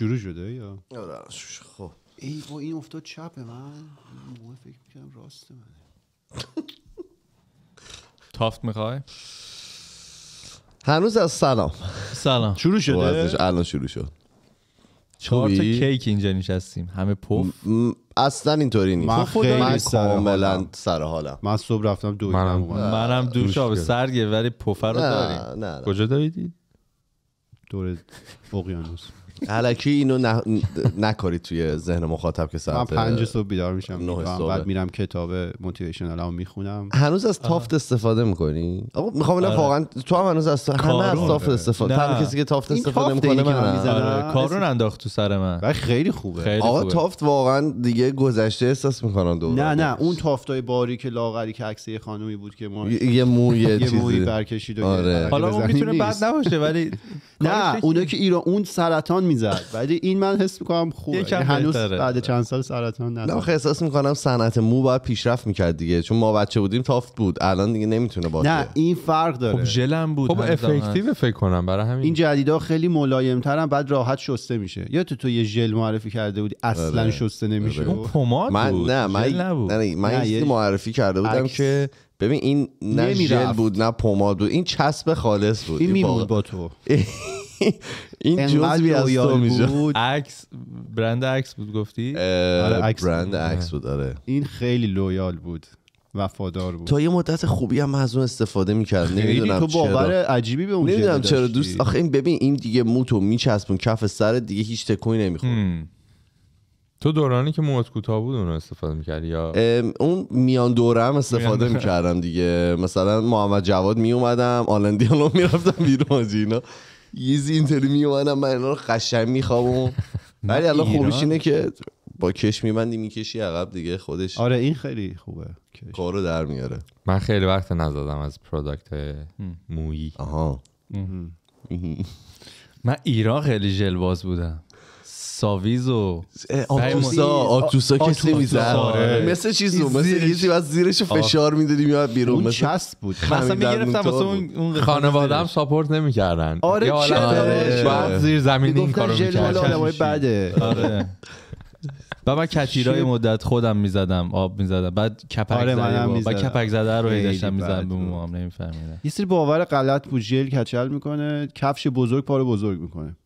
شروع شده یا آره، خب ای این افتاد چپ من موقع فکر میکنم راست منه تافت میخوای هنوز از سلام سلام شروع شده الان شروع شد چهار تا کیک اینجا نشستیم همه پف اصلا اینطوری نیست من خیلی کاملا سر حالم من صبح رفتم دویدم منم, منم دوش آب سرگه ولی پفر رو داری کجا داریدی؟ دور اقیانوس علکی اینو نکاری توی ذهن مخاطب که ساعت من پنج صبح بیدار میشم بعد میرم کتاب موتیویشنال هم میخونم هنوز از تافت استفاده میکنی آقا میخوام بگم آره. واقعا تو هم هنوز از همه از تافت استفاده تنها کسی که تافت استفاده میکنه من آره. آره. کارون انداخت تو سر من خیلی خوبه آقا تافت واقعا دیگه گذشته احساس میکنن دوباره نه نه اون تافتای باری که لاغری که عکسی خانومی بود که ما یه موی چیزی برکشید حالا اون میتونه بد نباشه ولی نه اونایی که ایران اون سرطان میزد ولی این من حس میکنم خوبه یعنی هنوز بعد چند سال سرطان نداره آخه احساس میکنم صنعت مو باید پیشرفت میکرد دیگه چون ما بچه بودیم تافت بود الان دیگه نمیتونه باشه نه این فرق داره خب ژلم بود خب افکتیو فکر کنم برای همین این جدیدا خیلی ملایم ترن بعد راحت شسته میشه یا تو تو یه ژل معرفی کرده بودی اصلا آره. شسته آره. نمیشه اون پماد من نه من من معرفی کرده بودم که ببین این نه ژل بود نه پماد بود این چسب خالص بود این میمون با تو این جزوی از تو میشه عکس برند عکس بود گفتی آره برند عکس بود آره این خیلی لویال بود وفادار بود تا یه مدت خوبی هم از اون استفاده میکرد نمیدونم تو باور عجیبی به اون نمیدونم چرا دوست آخه این ببین این دیگه موتو میچسبون کف سر دیگه هیچ تکونی نمیخوره تو دورانی که موتکوتا کوتاه بود اون استفاده میکردی یا اون میان دوره هم استفاده میکردم دیگه مثلا محمد جواد میومدم آلندیانو میرفتم بیرون از اینا یزی اینطوری میوانم من اینا رو میخوام میخوابم ولی الان خوبش اینه که با کش میبندی میکشی عقب دیگه خودش آره این خیلی خوبه کارو در میاره من خیلی وقت نزدم از پروداکت مویی آها من ایران خیلی جلباز بودم ساویز و آتوسا آتوسا کسی نمیزن آره. آره. مثل چیزو مثل یه چیزی از زیرش فشار میدادی میاد بیرون اون چسب بود مثلا میگرفتم واسه اون خانواده هم ساپورت نمیکردن آره چه آره. بعد زیر زمین این کارو میکردن بده آره و من کتیرای مدت خودم میزدم آب میزدم بعد کپک آره زده بعد کپک زده رو داشتم میزدم به موام نمیفهمیدم یه سری باور غلط بود جل کچل میکنه کفش بزرگ پارو بزرگ میکنه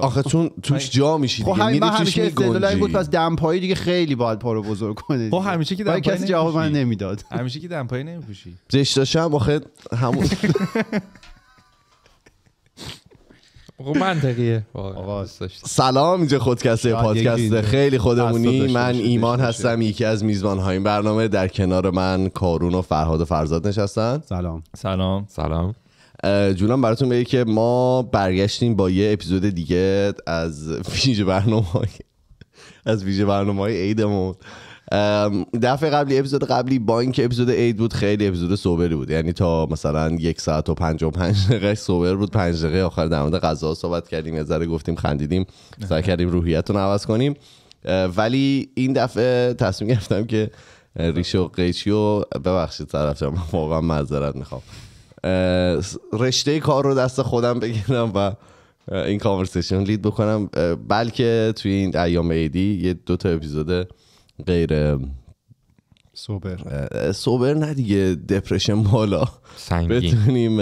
آخه چون توش جا میشید خب همین من همیشه استدلال بود پس دمپایی دیگه خیلی باید رو بزرگ کنه خب همیشه که دمپایی کسی جواب من نمیداد همیشه که دمپایی نمیپوشی زشت داشتم آخه همون خب منطقیه سلام اینجا خودکسته پادکسته خیلی خودمونی من ایمان هستم یکی از میزبان های این برنامه در کنار من کارون و فرهاد و فرزاد نشستن سلام سلام سلام جولان براتون بگه که ما برگشتیم با یه اپیزود دیگه از ویژه برنامه های از ویژه برنامه های عیدمون دفعه قبلی اپیزود قبلی با اینکه اپیزود عید بود خیلی اپیزود سوبری بود یعنی تا مثلا یک ساعت و پنج و پنج دقیقه سوبر بود پنج دقیقه آخر در مورد غذا صحبت کردیم یه ذره گفتیم خندیدیم سعی کردیم روحیت رو عوض کنیم ولی این دفعه تصمیم گرفتم که ریشو قیچی و ببخشید طرف واقعا معذرت میخوام رشته کار رو دست خودم بگیرم و این کانورسیشن لید بکنم بلکه توی این ایام ایدی یه دو تا اپیزود غیر سوبر سوبر نه دیگه دپرشن بالا بتونیم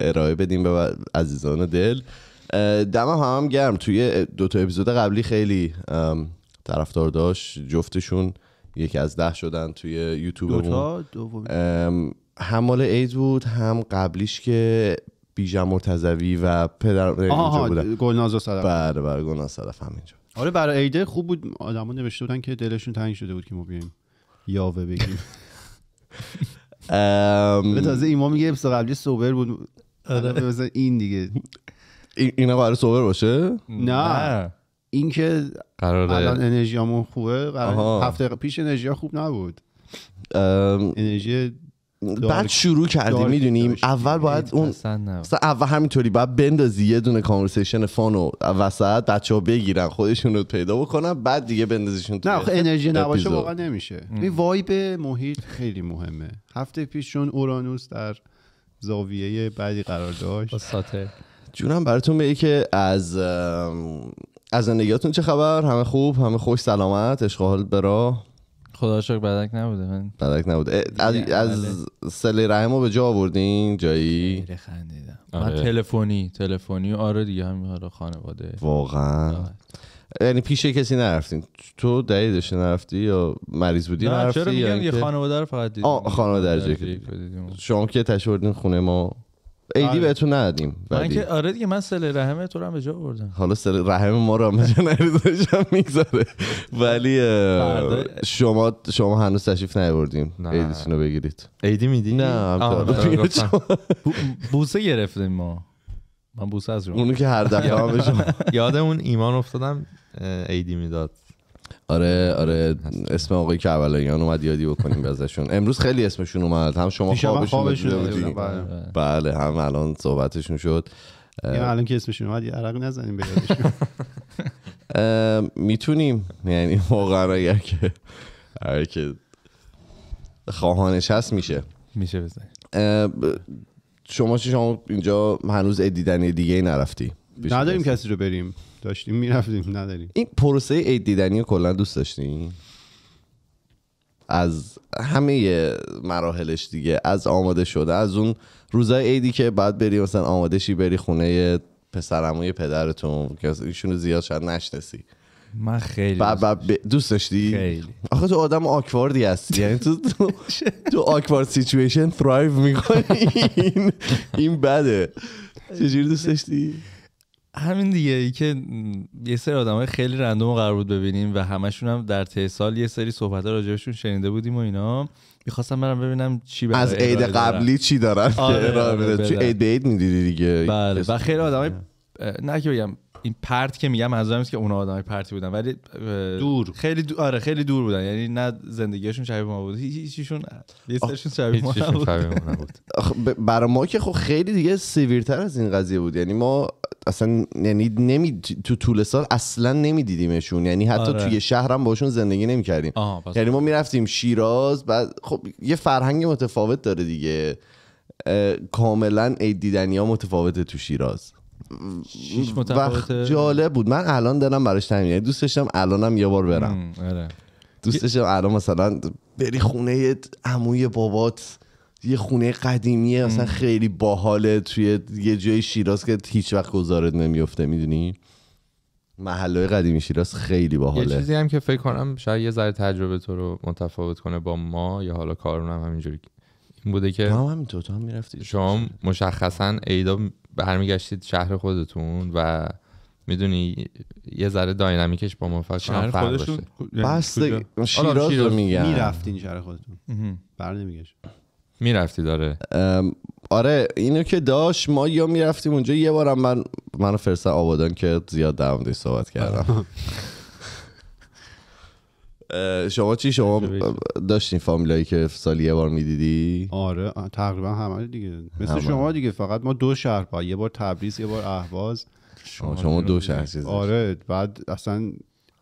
ارائه بدیم به عزیزان دل دم هم, گرم توی دو تا اپیزود قبلی خیلی طرفدار داشت جفتشون یکی از ده شدن توی یوتیوب دو هم مال عید بود هم قبلیش که بیژن مرتضوی و پدر اینجا بودن گلناز و صدف بله بله گلناز صدف همینجا آره برای عیده خوب بود ها نوشته بودن که دلشون تنگ شده بود که ما بیایم یاوه بگیم به تازه ایما میگه اپس قبلی سوبر بود آره. این دیگه اینا برای سوبر باشه نه این اینکه الان همون خوبه هفته پیش انرژی خوب نبود انرژی بعد شروع کردی میدونیم اول باید اون اول همینطوری باید بندازی یه دونه کانورسیشن فانو وسط بچه ها بگیرن خودشون رو پیدا بکنن بعد دیگه بندازیشون نه انرژی نباشه واقعا نمیشه این وایب محیط خیلی مهمه هفته پیش چون اورانوس در زاویه بعدی قرار داشت جونم براتون بگی که از از زندگیاتون چه خبر همه خوب همه خوش سلامت اشغال برا خدا شکر بدک نبوده من بدک نبوده از, از بله. سلی رحمو به جا آوردین جایی خیلی خندیدم ما من آره. تلفنی تلفنی آره دیگه همین آره خانواده واقعا آره. یعنی پیش کسی نرفتین تو دلیل نرفتی یا مریض بودی نه نرفتی چرا میگم یه خانواده رو فقط دیدیم خانواده رو شما که تشوردین خونه ما ایدی آره. بهتون ندادیم من که آره دیگه من سله رحم تو رو هم به جا بردم حالا سله رحم ما رو هم به جا نریزشم میگذاره ولی شما شما هنوز تشریف نبردیم ایدیتون رو بگیرید ایدی میدی نه بوسه گرفتیم ما من بوسه از اونو که هر دفعه یادمون ایمان افتادم ایدی میداد آره آره اسم آقای کربلاییان اومد یادی بکنیم ازشون امروز خیلی اسمشون اومد هم شما خوابشون بله. بله هم الان صحبتشون شد الان که اسمشون اومد یه عرق نزنیم به میتونیم یعنی واقعا اگر که که خواهانش هست میشه میشه بزنیم شما شما اینجا هنوز ادیدن دیگه ای نرفتی نداریم کسی رو بریم داشتیم میرفتیم نداریم این پروسه عید دیدنی کلا دوست داشتیم از همه مراحلش دیگه از آماده شده از اون روزای عیدی که بعد بری مثلا آماده شی بری خونه پسرموی پدرتون که ایشونو رو زیاد شاید نشناسی من خیلی دوست داشتی خیلی آخه تو آدم آکواردی هستی یعنی تو تو آکوارد سیچویشن ثرایو میکنی این این بده چجوری دوست داشتی همین دیگه ای که یه سری آدم های خیلی رندوم قرار بود ببینیم و همشون هم در ته سال یه سری صحبت راجبشون شنیده بودیم و اینا میخواستم برم ببینم چی از عید قبلی چی دارن که آره، ارائه آره، عید میدیدی دیگه بله و خیلی آدمای آره. نه که بگم این پرت که میگم از نیست که اون آدمای پرتی بودن ولی دور خیلی آره خیلی دور بودن یعنی نه زندگیشون شبیه ما بود هیچیشون لیستشون شبیه ما نبود برای ما که خب خیلی دیگه سیویرتر از این قضیه بود یعنی ما اصلا یعنی نمی تو طول سال اصلا نمیدیدیمشون یعنی حتی آره. توی شهرم باشون زندگی نمیکردیم یعنی ما آره. میرفتیم شیراز بعد خب یه فرهنگ متفاوت داره دیگه کاملا عید دیدنی ها متفاوته تو شیراز وقت جالب بود من الان دلم براش تنگ یعنی دوست داشتم الانم یه بار برم آره. دوست داشتم الان مثلا بری خونه عموی بابات یه خونه قدیمیه مثلا خیلی باحاله توی یه جای شیراز که هیچ وقت گذارت نمیفته میدونی محله قدیمی شیراز خیلی باحاله یه چیزی هم که فکر کنم شاید یه ذره تجربه تو رو متفاوت کنه با ما یا حالا کارون هم همینجوری این بوده که هم تو هم میرفتی شما مشخصا ایدا برمیگشتید شهر خودتون و میدونی یه ذره داینامیکش با ما شهر خودشون یعنی بس شیراز رو میگن میرفتین شهر خودتون بر نمیگشت میرفتی داره آره اینو که داشت ما یا میرفتیم اونجا یه بارم من منو فرسه آبادان که زیاد در صحبت کردم شما چی شما داشتین فامیلایی که سال یه بار میدیدی آره تقریبا همه دیگه مثل شما دیگه فقط ما دو شهر با یه بار تبریز یه بار اهواز شما شما دو شهر آره بعد اصلا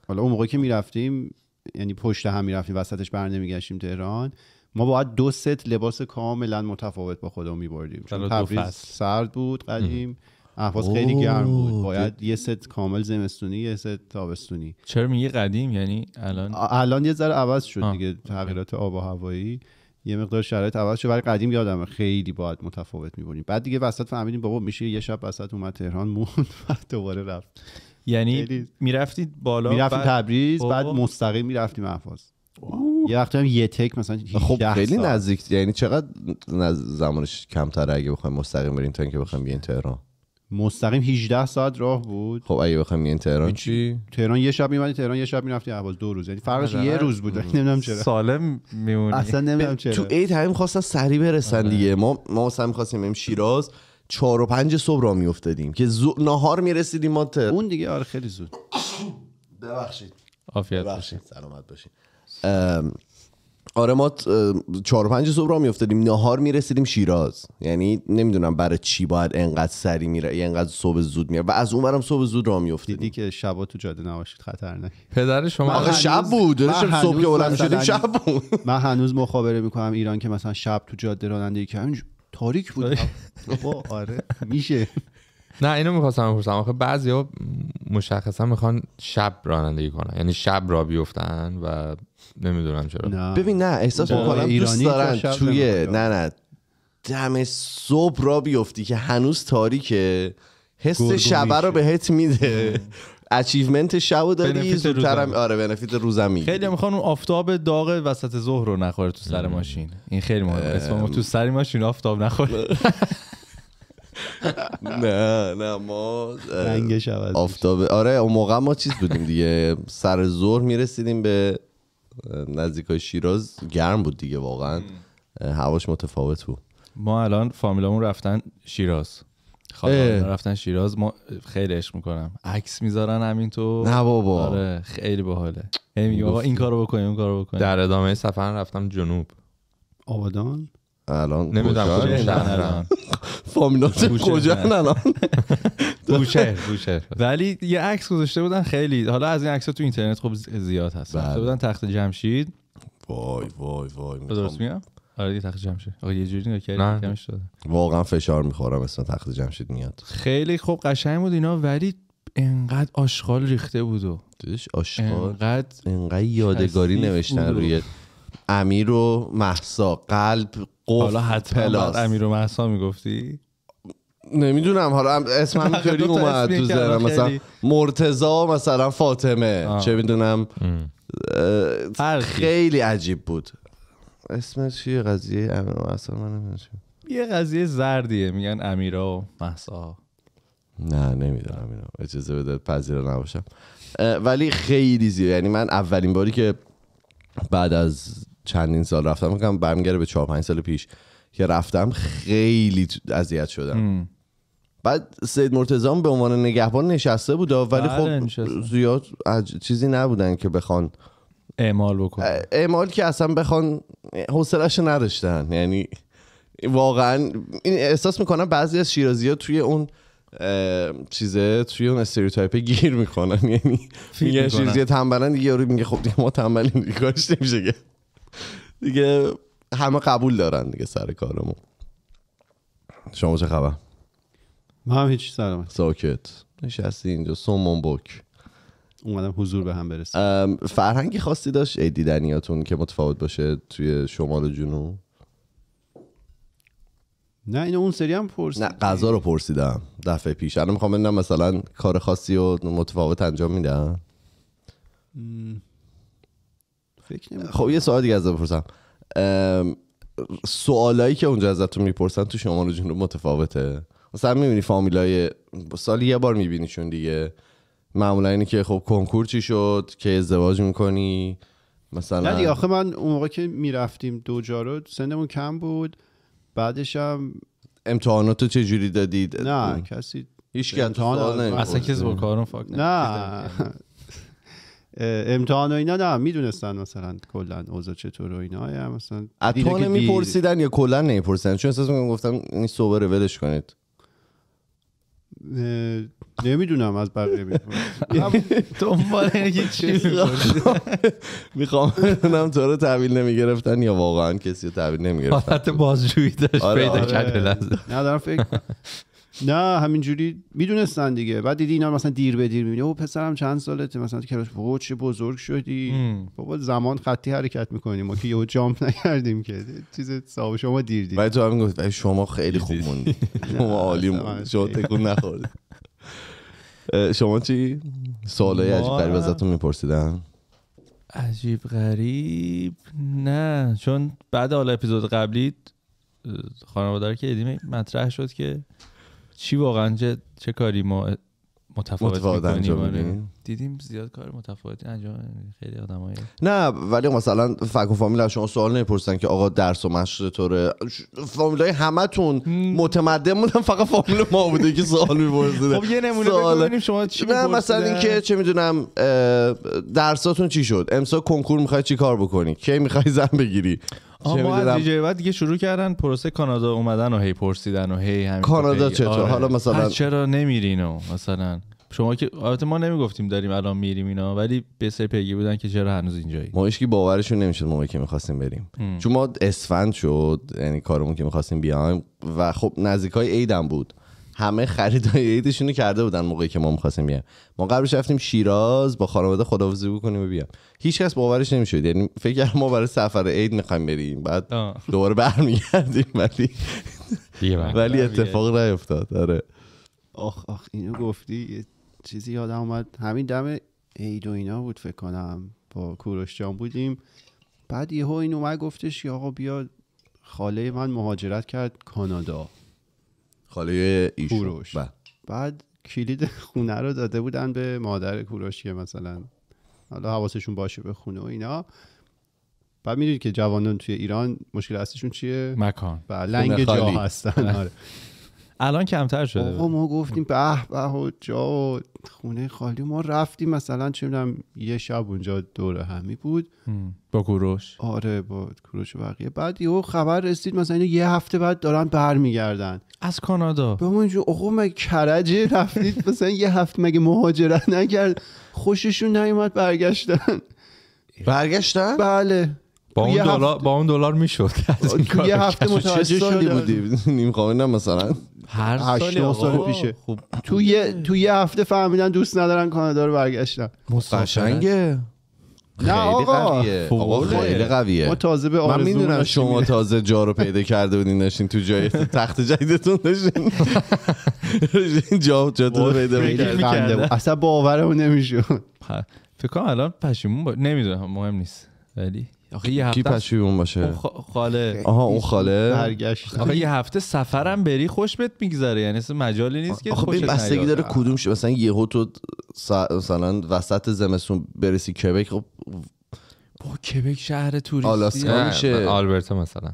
حالا اون موقع که میرفتیم یعنی پشت هم میرفتیم وسطش بر نمیگشتیم تهران ما باید دو ست لباس کاملا متفاوت با خودمون میبردیم چون تبریز سرد بود قدیم اهواز خیلی گرم بود باید یه ست کامل زمستونی یه ست تابستونی چرا میگه قدیم یعنی الان الان یه ذره عوض شد دیگه تغییرات آب و هوایی یه مقدار شرایط عوض شد ولی قدیم یادمه خیلی باید متفاوت میبونیم بعد دیگه وسط فهمیدیم بابا میشه یه شب وسط اومد تهران موند و دوباره رفت یعنی میرفتید بالا میرفتیم تبریز بعد مستقیم میرفتیم احواز یه وقتی هم یه تک مثلا خب خیلی نزدیک یعنی چقدر زمانش کمتر اگه بخوایم مستقیم بریم تا اینکه بخوایم بیاین تهران مستقیم 18 ساعت راه بود خب اگه بخوام این تهران چی تهران یه شب میمونی تهران یه شب میرفتی اهواز دو روز یعنی فرقش یه روز بود نمیدونم چرا سالم میمونی اصلا نمیدونم چرا تو عید همین خواستن سری برسن آره. دیگه ما ما مثلا می‌خواستیم بریم شیراز 4 و پنج صبح را میافتادیم که زو... نهار میرسیدیم ما اون دیگه آره خیلی زود ببخشید عافیت باشید سلامت باشین آره ما چهار پنج صبح را میافتادیم نهار میرسیدیم شیراز یعنی نمیدونم برای چی باید انقدر سری میره انقدر صبح زود میره و از اون اونورم صبح زود را میافتیم دیدی که شبا تو جاده نباشید خطرناک پدر شما آخه شب بود درشم صبح که شدیم شب بود من هنوز مخابره میکنم ایران که مثلا شب تو جاده رانندگی همینجور تاریک بود آره میشه نه اینو میخواستم بپرسم آخه بعضیا مشخصا میخوان شب رانندگی کنن یعنی شب را بیفتن و نمیدونم چرا ببین نه احساس میکنم دوست دارن توی نه نه دم صبح را بیفتی که هنوز تاریکه حس شبه رو بهت میده اچیومنت شب داری زودترم آره بنفیت روزم میگیری خیلی میخوان اون آفتاب داغ وسط ظهر رو نخوره تو سر ماشین این خیلی مهمه تو سر ماشین آفتاب نخوره نه نه ما شب آفتاب آره اون موقع ما چیز بودیم دیگه سر ظهر میرسیدیم به نزدیک های شیراز گرم بود دیگه واقعا هواش متفاوت بود ما الان فامیلامون رفتن شیراز خاله رفتن شیراز ما خیلی عشق میکنم عکس میذارن همین تو نه بابا آره خیلی باحاله این کارو بکنیم این کارو بکنیم در ادامه سفر رفتم جنوب آبادان الان نمیدونم کجا فامیلات کجا الان بوشهر بوشهر ولی یه عکس گذاشته بودن خیلی حالا از این عکس‌ها تو اینترنت خب زیاد هست بله. گذاشته بودن تخت جمشید وای وای وای درست میگم آره دیگه تخت جمشید آقا یه جوری نگاه کردی کمش واقعا فشار میخورم اسم تخت جمشید میاد خیلی خوب قشنگ بود اینا ولی انقدر آشغال ریخته بود و آشغال انقدر انقدر یادگاری نوشتن روی امیر و محسا قلب حالا حتما بعد امیر و محسا میگفتی نمیدونم حالا اسمم اینطوری اومد تو مثلا مثلا فاطمه چه میدونم خیلی عجیب بود اسمش چیه قضیه امیر و محسا من یه قضیه زردیه میگن امیر و محسا نه نمیدونم اینو اجازه بده پذیرا نباشم ولی خیلی زیاد یعنی من اولین باری که بعد از چندین سال رفتم میگم برمیگره به چهار پنج سال پیش که رفتم خیلی اذیت شدم بعد سید مرتضام به عنوان نگهبان نشسته بود ولی بله، خب زیاد چیزی نبودن که بخوان اعمال بکن اعمال که اصلا بخوان حوصله‌اش نداشتن یعنی واقعا این احساس میکنم بعضی از شیرازی توی اون چیزه توی اون استریوتایپ گیر میکنن یعنی میگن شیرازی تنبلن یارو میگه خب دیگه ما تنبلیم دیگه کارش نمیشه دیگه همه قبول دارن دیگه سر کارمون شما چه خبر من هم هیچ سلام ساکت نشستی اینجا سومون بک اومدم حضور به هم برسیم فرهنگی خواستی داشت ای دیدنیاتون که متفاوت باشه توی شمال و جنوب نه اینو اون سری هم پرسید نه قضا رو پرسیدم دفعه پیش الان میخوام ببینم مثلا کار خاصی و متفاوت انجام میدم فکر نمی خب یه سوال دیگه از بپرسم سوالایی که اونجا ازتون میپرسن تو شما رو جنوب متفاوته مثلا میبینی فامیلای سال یه بار میبینیشون دیگه معمولا اینه که خب کنکور چی شد که ازدواج میکنی مثلا نه دیگه آخه من اون موقع که میرفتیم دو جارو سنمون کم بود بعدش هم امتحاناتو چه جوری دادید نه کسی هیچ امتحان اصلا کسی با کارون فاک نه امتحان و اینا نه میدونستن مثلا کلا اوضاع چطور و اینا یا مثلا اتوانه میپرسیدن یا کلا نمیپرسن چون احساس میکنم این صبح رو ولش کنید نمیدونم از بقیه دنبال چیزی چی میخوام بدونم تو رو تحویل نمیگرفتن یا واقعا کسی رو تحویل نمیگرفتن حالت بازجویی داشت آره، پیدا آره. کرد نه دارم فکر نه همینجوری میدونستن دیگه بعد دیدی اینا مثلا دیر به دیر میبینی او پسرم چند سالته مثلا کلاس فوق چه بزرگ شدی بابا زمان خطی حرکت میکنیم ما که یهو جامپ نکردیم که چیز صاحب شما دیر دیدی بعد تو گفت شما خیلی خوب موندی شما عالی موندی شما تکون نخورد شما چی سوالای عجیب غریب ازتون میپرسیدن عجیب غریب نه چون بعد حالا اپیزود قبلی خانواده که دیدیم مطرح شد که چی واقعا چه, چه کاری ما متفاوت انجام آره. دیدیم زیاد کار متفاوتی انجام خیلی آدمایی نه ولی مثلا فک و فامیل شما سوال نمیپرسن که آقا درس و مشق طوره فامیلای همتون متمدن بودن فقط فامیل ما بوده که سوال میپرسیده خب یه نمونه ببینیم شما چی نه مثلا اینکه چه میدونم درساتون چی شد امسا کنکور میخوای چی کار بکنی کی میخوای زن بگیری ما از بعد دیگه شروع کردن پروسه کانادا اومدن و هی پرسیدن و هی همین کانادا چطور آره. حالا مثلا چرا نمیرین و مثلا شما که البته ما نمیگفتیم داریم الان میریم اینا ولی به سر پیگی بودن که چرا هنوز اینجایی ما هیچکی باورشون نمیشد موقعی که میخواستیم بریم چون ما اسفند شد یعنی کارمون که میخواستیم بیایم و خب نزدیکای عیدم بود همه خریدای عیدشون رو کرده بودن موقعی که ما می‌خواستیم بیایم ما قبلش رفتیم شیراز با خانواده خداحافظی بکنیم و بیام هیچکس باورش نمیشد یعنی فکر کردم ما برای سفر عید میخوایم بریم بعد دوباره برمیگردیم ولی ولی اتفاق نیفتاد آره آخ آخ اینو گفتی یه چیزی یادم اومد همین دم عید و اینا بود فکر کنم با کوروش جان بودیم بعد یهو این اومد گفتش که آقا بیا خاله من مهاجرت کرد کانادا خاله ایشون بله. بعد کلید خونه رو داده بودن به مادر کوروش که مثلا حالا حواسشون باشه به خونه و اینا بعد میدونید که جوانان توی ایران مشکل اصلیشون چیه مکان بله، و لنگ جا هستن آره. الان کمتر شده آقا ما گفتیم به به و جا خونه خالی ما رفتیم مثلا چه میدونم یه شب اونجا دور همی بود با کوروش آره با کوروش بقیه بعد یهو خبر رسید مثلا اینو یه هفته بعد دارن برمیگردن از کانادا به ما آقا مگه کرجه رفتید مثلا یه هفته مگه مهاجرت نکرد خوششون نیومد برگشتن برگشتن بله با اون دلار با اون دلار میشد یه هفته متوجه شدی بودی نیم نه مثلا هر سال سال پیشه خوب. تو یه تو یه هفته فهمیدن دوست ندارن کانادا رو برگشتن قشنگه نه آقا خیلی قویه قویه ما تازه به من میدونم شما تازه جا رو پیدا کرده بودین نشین تو جای تخت جدیدتون نشین جا جا تو پیدا اصلا باورمون نمیشون فکر کنم الان پشیمون باید نمیدونم مهم نیست ولی آخه یه هفته کی پشیمون باشه اون خاله آها اون خاله برگشت آخه یه هفته سفرم بری خوش بهت میگذره یعنی اصلا مجالی نیست که خوشت بستگی داره کدوم شه مثلا یه تو مثلا وسط زمستون برسی کبک خب با کبک شهر توریستی آلاسکا میشه آلبرتا مثلا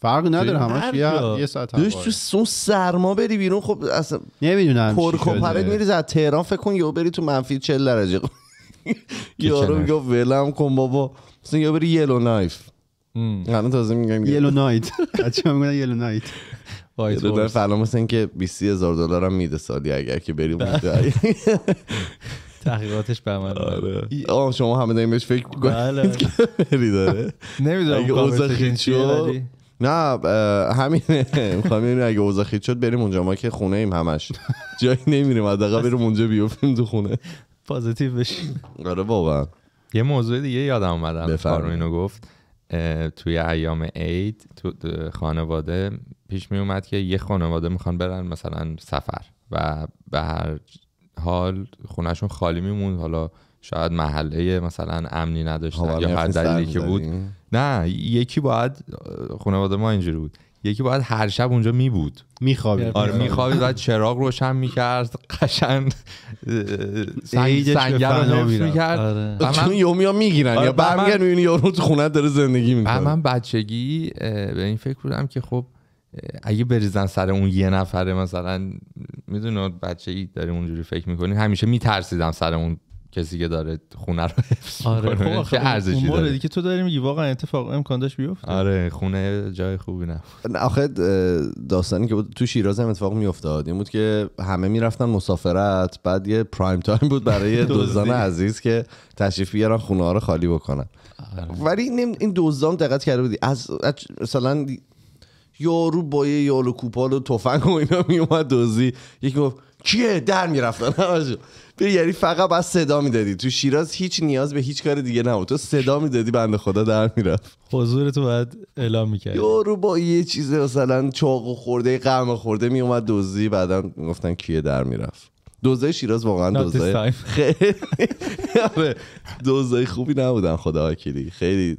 فرق نداره همش یه یه ساعت دوش تو سون سرما بری بیرون خب اصلا نمیدونم پرکوپرت میری از تهران فکر کن یهو بری تو منفی 40 درجه یارو میگه ولم کن بابا مثلا یا بری یلو نایف الان تازه میگم یلو نایت بچه‌ها میگن یلو نایت یلو نایف فعلا مثلا اینکه 20 هزار دلار هم میده سالی اگر که بریم بله. تحقیقاتش به من آره آه شما همه داریم بهش فکر کنید بله. که بری داره نمیدونم اگه اوزا خیلی شد نه همینه میخوام اگه اوضاع خیلی شد بریم اونجا ما که خونه ایم همش جایی نمیریم حداقل بریم اونجا بیوفیم تو خونه پوزتیو بشیم آره واقعا یه موضوع دیگه یادم اومدم به اینو گفت توی ایام عید تو خانواده پیش می اومد که یه خانواده میخوان برن مثلا سفر و به هر حال خونهشون خالی میموند حالا شاید محله مثلا امنی نداشتن یا هر دلیلی که بود نه یکی باید خانواده ما اینجوری بود یکی باید هر شب اونجا می بود میخوابید آره میخوابید بعد چراغ روشن میکرد قشن سنگ سنگر رو حفظ میکرد آره. چون میگیرن آره، یا برمیگرد میبینی یارو تو خونه داره زندگی میکنه من بچگی به این فکر بودم که خب اگه بریزن سر اون یه نفره مثلا میدونه بچه ای اونجوری فکر میکنی همیشه میترسیدم سر اون کسی که داره خونه رو حفظ آره چه خب، ارزشی داره که تو داری میگی واقعا اتفاق امکان داشت بیفته آره خونه جای خوبی نه آخه داستانی که بود تو شیراز هم اتفاق میافتاد این بود که همه میرفتن مسافرت بعد یه پرایم تایم بود برای دوزان عزیز که تشریف بیارن خونه ها رو خالی بکنن آره. ولی این دوزان دقت کرده بودی از مثلا یارو با یه یالو کوپال و تفنگ و اینا میومد دوزی یکی گفت کیه در میرفتن به یعنی فقط بس صدا میدادی تو شیراز هیچ نیاز به هیچ کار دیگه نبود تو صدا میدادی بنده خدا در میرفت حضور تو باید اعلام میکرد رو با یه چیز مثلا چاقو خورده قرمه خورده میومد دوزی بعدا گفتن کیه در میرفت دوزای شیراز واقعا دوزای آره، دوزای خوبی نبودن خدا وکیلی خیلی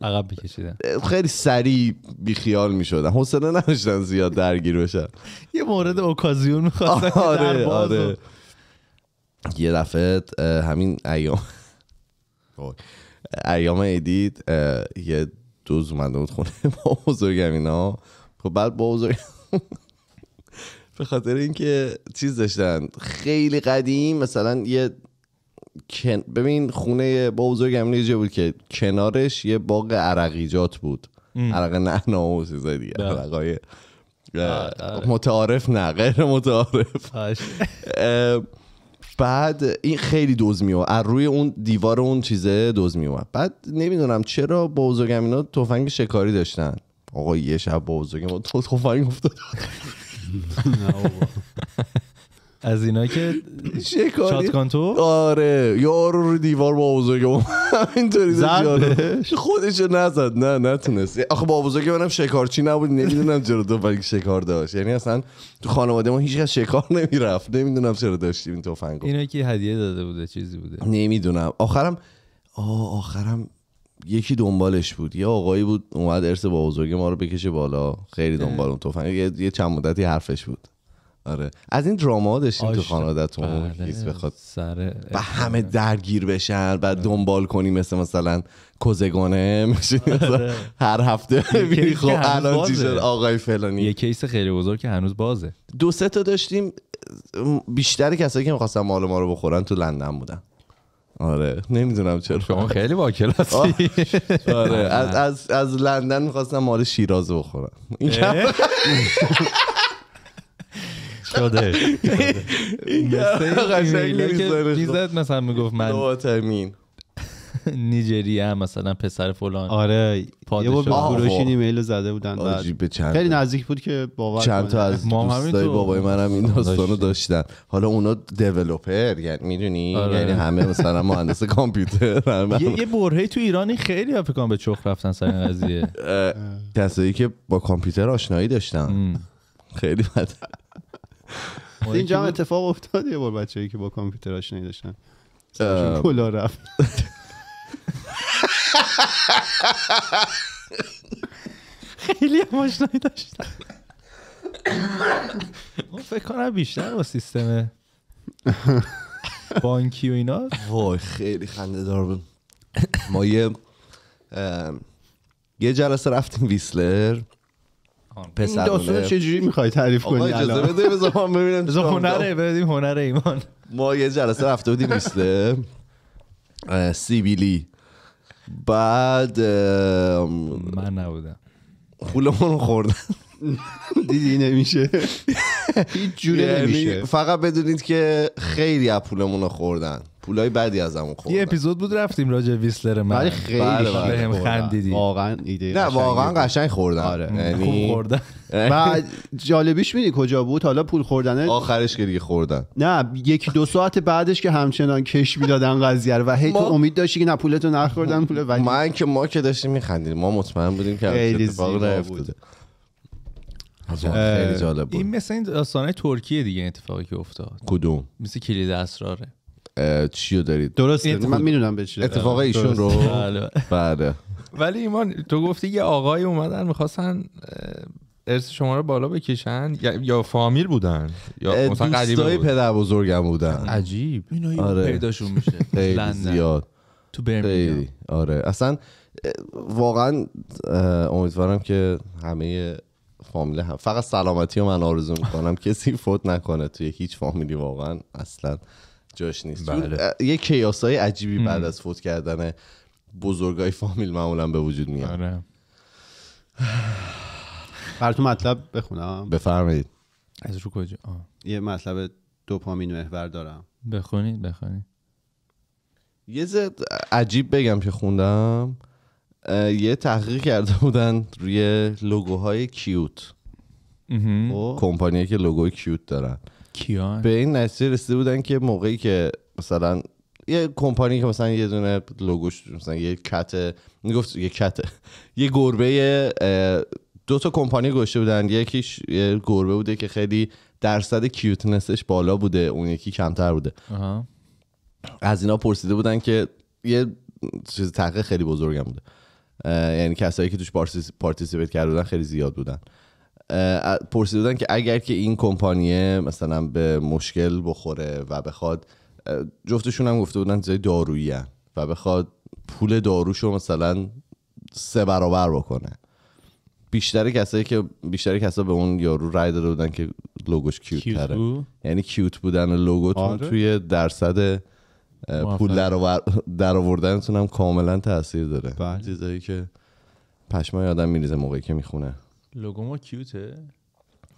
عقب بکشیدن خیلی سریع بیخیال میشدن حوصله نداشتن زیاد درگیر بشن یه مورد اوکازیون میخواستن آره آره یه دفعه همین ایام ایام ایدید یه دوز اومده بود خونه با بزرگم اینا خب بعد با بزرگم به خاطر اینکه چیز داشتن خیلی قدیم مثلا یه ببین خونه با بزرگم یه بود که کنارش یه باغ عرقیجات بود عرق نعنا و زدی دیگه بله. آره. متعارف نه غیر متعارف بعد این خیلی دوز می از روی اون دیوار اون چیزه دوز میوه بعد نمیدونم چرا با بزرگم اینا تفنگ شکاری داشتن آقا یه شب با بزرگم تفنگ افتاد از اینا که شکاری تو آره یارو رو دیوار با بزرگ همینطوری زد خودش نزد نه نتونست آخه با بزرگ منم شکارچی نبود نمیدونم چرا تو شکار داشت یعنی اصلا تو خانواده ما هیچ شکار نمیرفت نمیدونم چرا داشتیم این تفنگو اینا که هدیه داده بوده چیزی بوده نمیدونم آخرم آخرم یکی دنبالش بود یه آقایی بود اومد ارث با بزرگ ما رو بکشه بالا خیلی دنبال اون تفنگ یه،, چند مدتی حرفش بود آره از این دراما داشتیم تو خانوادهتون کیس بله. بخواد و همه درگیر بشن و آره. دنبال کنی مثل مثلا کوزگانه آره. هر هفته ببینی خب الان چی آقای فلانی یه کیس خیلی بزرگ که هنوز بازه دو سه تا داشتیم بیشتر کسایی که میخواستن مال ما رو بخورن تو لندن بودن آره نمیدونم چرا شما خیلی با کلاسی آره از از از لندن میخواستم مال شیراز بخورم شده این که مثلا میگفت من نیجریه مثلا پسر فلان آره یه بار کوروشین ایمیل زده بودن خیلی نزدیک بود که باور چند تا از دوستای بابای منم این داستانو داشتن حالا اونا دیولپر یعنی میدونی آره. یعنی همه مثلا مهندس کامپیوتر یه برهه تو ایرانی خیلی فکر به چخ رفتن سر این قضیه کسایی که با کامپیوتر آشنایی داشتن خیلی بد اینجا اتفاق افتاد یه بار بچه‌ای که با کامپیوتر آشنایی داشتن کلا رفت خیلی هم آشنایی داشتم فکر کنم بیشتر با سیستم بانکی و اینا وای خیلی خنده دار بود ما یه یه جلسه رفتیم ویسلر پسر داستان چجوری میخوای تعریف کنی اجازه بده بذار من ببینم بذار هنره بدیم هنر ایمان ما یه جلسه رفته بودیم ویسلر سیبیلی بعد من نبودم پولمون خوردن دیدی نمیشه هیچ جوری یعنی نمیشه فقط بدونید که خیلی از پولمون رو خوردن پولای بعدی از همون خورد یه اپیزود بود رفتیم راجع ویسلر من ولی خیلی بله بله خندیدی واقعا ایده نه واقعا قشنگ خوردن آره یعنی خوردن و جالبیش میدی کجا بود حالا پول خوردنه آخرش که دیگه خوردن نه یک دو ساعت بعدش که همچنان کش میدادن قضیه رو و هی تو امید داشتی که نه پولتو نخوردن پول ولی من که ما که داشتیم میخندیدیم ما مطمئن بودیم که اتفاق نیفتاده خیلی جالب بود این مثل این داستانه ترکیه دیگه اتفاقی که افتاد کدوم مثل کلید اسراره چی رو دارید درست یعنی اتفاق... من میدونم به چی ایشون رو بله. بله ولی ایمان تو گفتی یه آقای اومدن میخواستن ارث شما رو بالا بکشن یا فامیل بودن یا مثلا قدیمی پدر بزرگم بودن عجیب اینا آره. پیداشون میشه خیلی زیاد تو خیلی. آره اصلا واقعا امیدوارم که همه فامیل هم فقط سلامتی رو من آرزو میکنم کسی فوت نکنه توی هیچ فامیلی واقعا اصلا جاش نیست بله. یه های عجیبی بعد از فوت کردن های فامیل معمولا به وجود میاد آره. براتون مطلب بخونم بفرمایید از رو کجا یه مطلب دوپامین و دارم بخونید بخونید یه زد عجیب بگم که خوندم یه تحقیق کرده بودن روی لوگوهای کیوت خب. کمپانیه که لوگوی کیوت دارن کیان به این نتیجه رسیده بودن که موقعی که مثلا یه کمپانی که مثلا یه دونه لوگوش مثلا یه کت میگفت یه کت یه گربه دو تا کمپانی گوشه بودن یکیش یه گربه بوده که خیلی درصد کیوتنسش بالا بوده اون یکی کمتر بوده از اینا پرسیده بودن که یه چیز تحقیق خیلی بزرگم بوده یعنی کسایی که توش پارتیسیپیت کرده بودن خیلی زیاد بودن پرسیده بودن که اگر که این کمپانیه مثلا به مشکل بخوره و بخواد جفتشون هم گفته بودن چیزای دارویی و بخواد پول داروشو مثلا سه برابر بکنه بیشتر کسایی که بیشتر کسا به اون یارو رای داده بودن که لوگوش کیوت, کیوت یعنی کیوت بودن لوگوتون آره. توی درصد پول در آوردنتون هم کاملا تاثیر داره بله. چیزایی که پشمای آدم میریزه موقعی که میخونه لوگو ما کیوته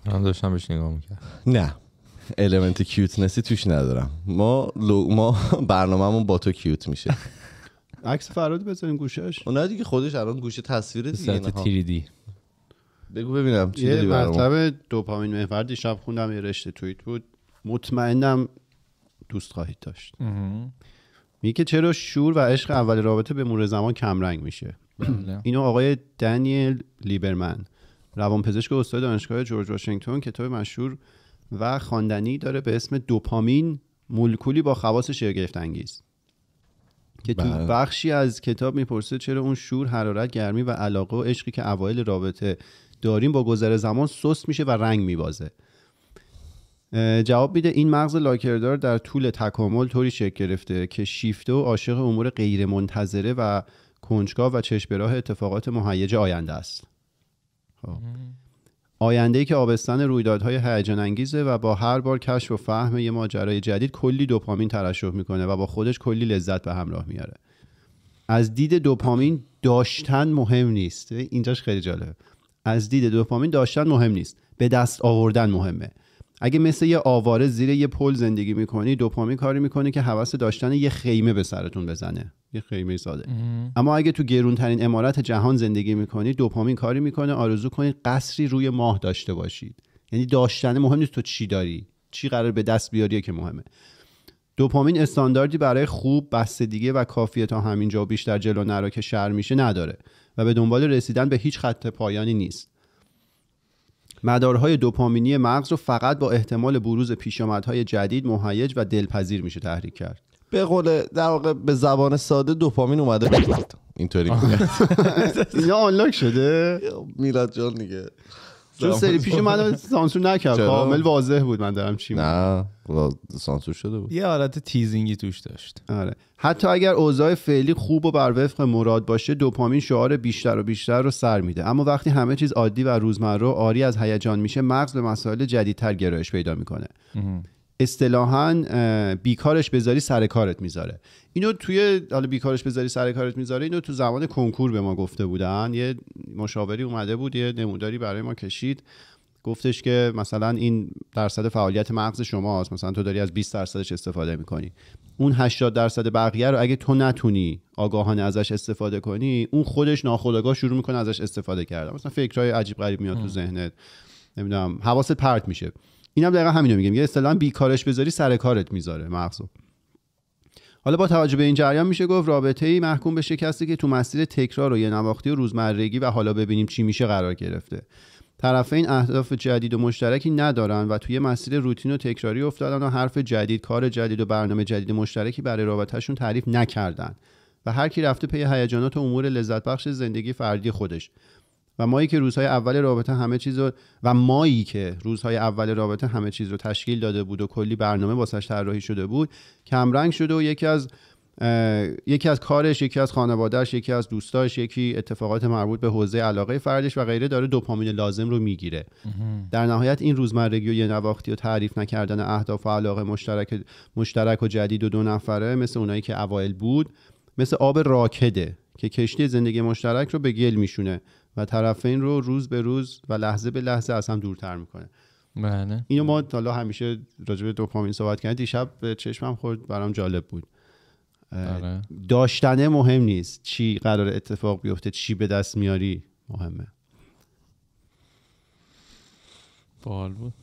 من داشتم بهش نگاه میکرد نه المنت کیوتنسی توش ندارم ما ما برنامهمون با تو کیوت میشه عکس فراد بذاریم گوشش اون دیگه خودش الان گوشه تصویر دیگه تیریدی بگو ببینم چی یه مطلب دوپامین محور شب خوندم یه رشته توییت بود مطمئنم دوست خواهید داشت میگه چرا شور و عشق اول رابطه به مور زمان کمرنگ میشه بله. اینو آقای دنیل لیبرمن روانپزشک استاد دانشگاه جورج واشنگتن کتاب مشهور و خواندنی داره به اسم دوپامین مولکولی با خواص شگفت که تو بله. بخشی از کتاب میپرسه چرا اون شور، حرارت، گرمی و علاقه و عشقی که اوایل رابطه داریم با گذر زمان سست میشه و رنگ میبازه جواب میده این مغز لاکردار در طول تکامل طوری شکل گرفته که شیفته و عاشق امور غیرمنتظره و کنجکاو و چشم راه اتفاقات مهیج آینده است خب. آینده ای که آبستن رویدادهای هیجان انگیزه و با هر بار کشف و فهم یه ماجرای جدید کلی دوپامین ترشح میکنه و با خودش کلی لذت به همراه میاره از دید دوپامین داشتن مهم نیست اینجاش خیلی جالبه از دید دوپامین داشتن مهم نیست به دست آوردن مهمه اگه مثل یه آواره زیر یه پل زندگی میکنی دوپامین کاری میکنه که حواس داشتن یه خیمه به سرتون بزنه یه خیمه ساده اما اگه تو گرونترین امارت جهان زندگی میکنی دوپامین کاری میکنه آرزو کنید قصری روی ماه داشته باشید یعنی داشتن مهم نیست تو چی داری چی قرار به دست بیاری که مهمه دوپامین استانداردی برای خوب بسته دیگه و کافیه تا همینجا و بیشتر جلو نرا که شر میشه نداره و به دنبال رسیدن به هیچ خط پایانی نیست مدارهای دوپامینی مغز رو فقط با احتمال بروز پیشامدهای جدید مهیج و دلپذیر میشه تحریک کرد به قول در واقع به زبان ساده دوپامین اومده اینطوری اینا آنلاک شده میلاد جان دیگه چون سری پیش من سانسور نکرد کامل واضح بود من دارم چی نه سانسور شده بود یه حالت تیزینگی توش داشت آره حتی اگر اوضاع فعلی خوب و بر وفق مراد باشه دوپامین شعار بیشتر و بیشتر رو سر میده اما وقتی همه چیز عادی و روزمره و آری از هیجان میشه مغز به مسائل جدیدتر گرایش پیدا میکنه اصطلاحا بیکارش بذاری سر کارت میذاره اینو توی حالا بیکارش بذاری سر کارت میذاره اینو تو زمان کنکور به ما گفته بودن یه مشاوری اومده بود یه نموداری برای ما کشید گفتش که مثلا این درصد فعالیت مغز شماست مثلا تو داری از 20 درصدش استفاده میکنی اون 80 درصد بقیه رو اگه تو نتونی آگاهانه ازش استفاده کنی اون خودش ناخودآگاه شروع میکنه ازش استفاده کردن مثلا فکرای عجیب غریب میاد تو ذهنت نمیدونم حواست پرت میشه اینم دقیقا همینو میگه میگه اصطلاحا بیکارش بذاری سر کارت میذاره مغزو حالا با توجه به این جریان میشه گفت رابطه ای محکوم به شکستی که تو مسیر تکرار و یه نواختی و روزمرگی و حالا ببینیم چی میشه قرار گرفته طرفین اهداف جدید و مشترکی ندارن و توی مسیر روتین و تکراری افتادن و حرف جدید کار جدید و برنامه جدید مشترکی برای رابطهشون تعریف نکردن و هر کی رفته پی هیجانات و امور لذت بخش زندگی فردی خودش و مایی که روزهای اول رابطه همه چیز رو و مایی که روزهای اول رابطه همه چیز رو تشکیل داده بود و کلی برنامه واسش طراحی شده بود کمرنگ شده و یکی از یکی از کارش یکی از خانوادهش یکی از دوستاش یکی اتفاقات مربوط به حوزه علاقه فردش و غیره داره دوپامین لازم رو میگیره در نهایت این روزمرگی و یه نواختی و تعریف نکردن اهداف و علاقه مشترک مشترک و جدید و دو نفره مثل اونایی که اوایل بود مثل آب راکده که کشتی زندگی مشترک رو به گل میشونه و طرفین رو روز به روز و لحظه به لحظه از هم دورتر میکنه بله اینو ما حالا همیشه راجع به دوپامین صحبت کردیم دیشب به چشمم خورد برام جالب بود آره. داشتنه مهم نیست چی قرار اتفاق بیفته چی به دست میاری مهمه باحال بود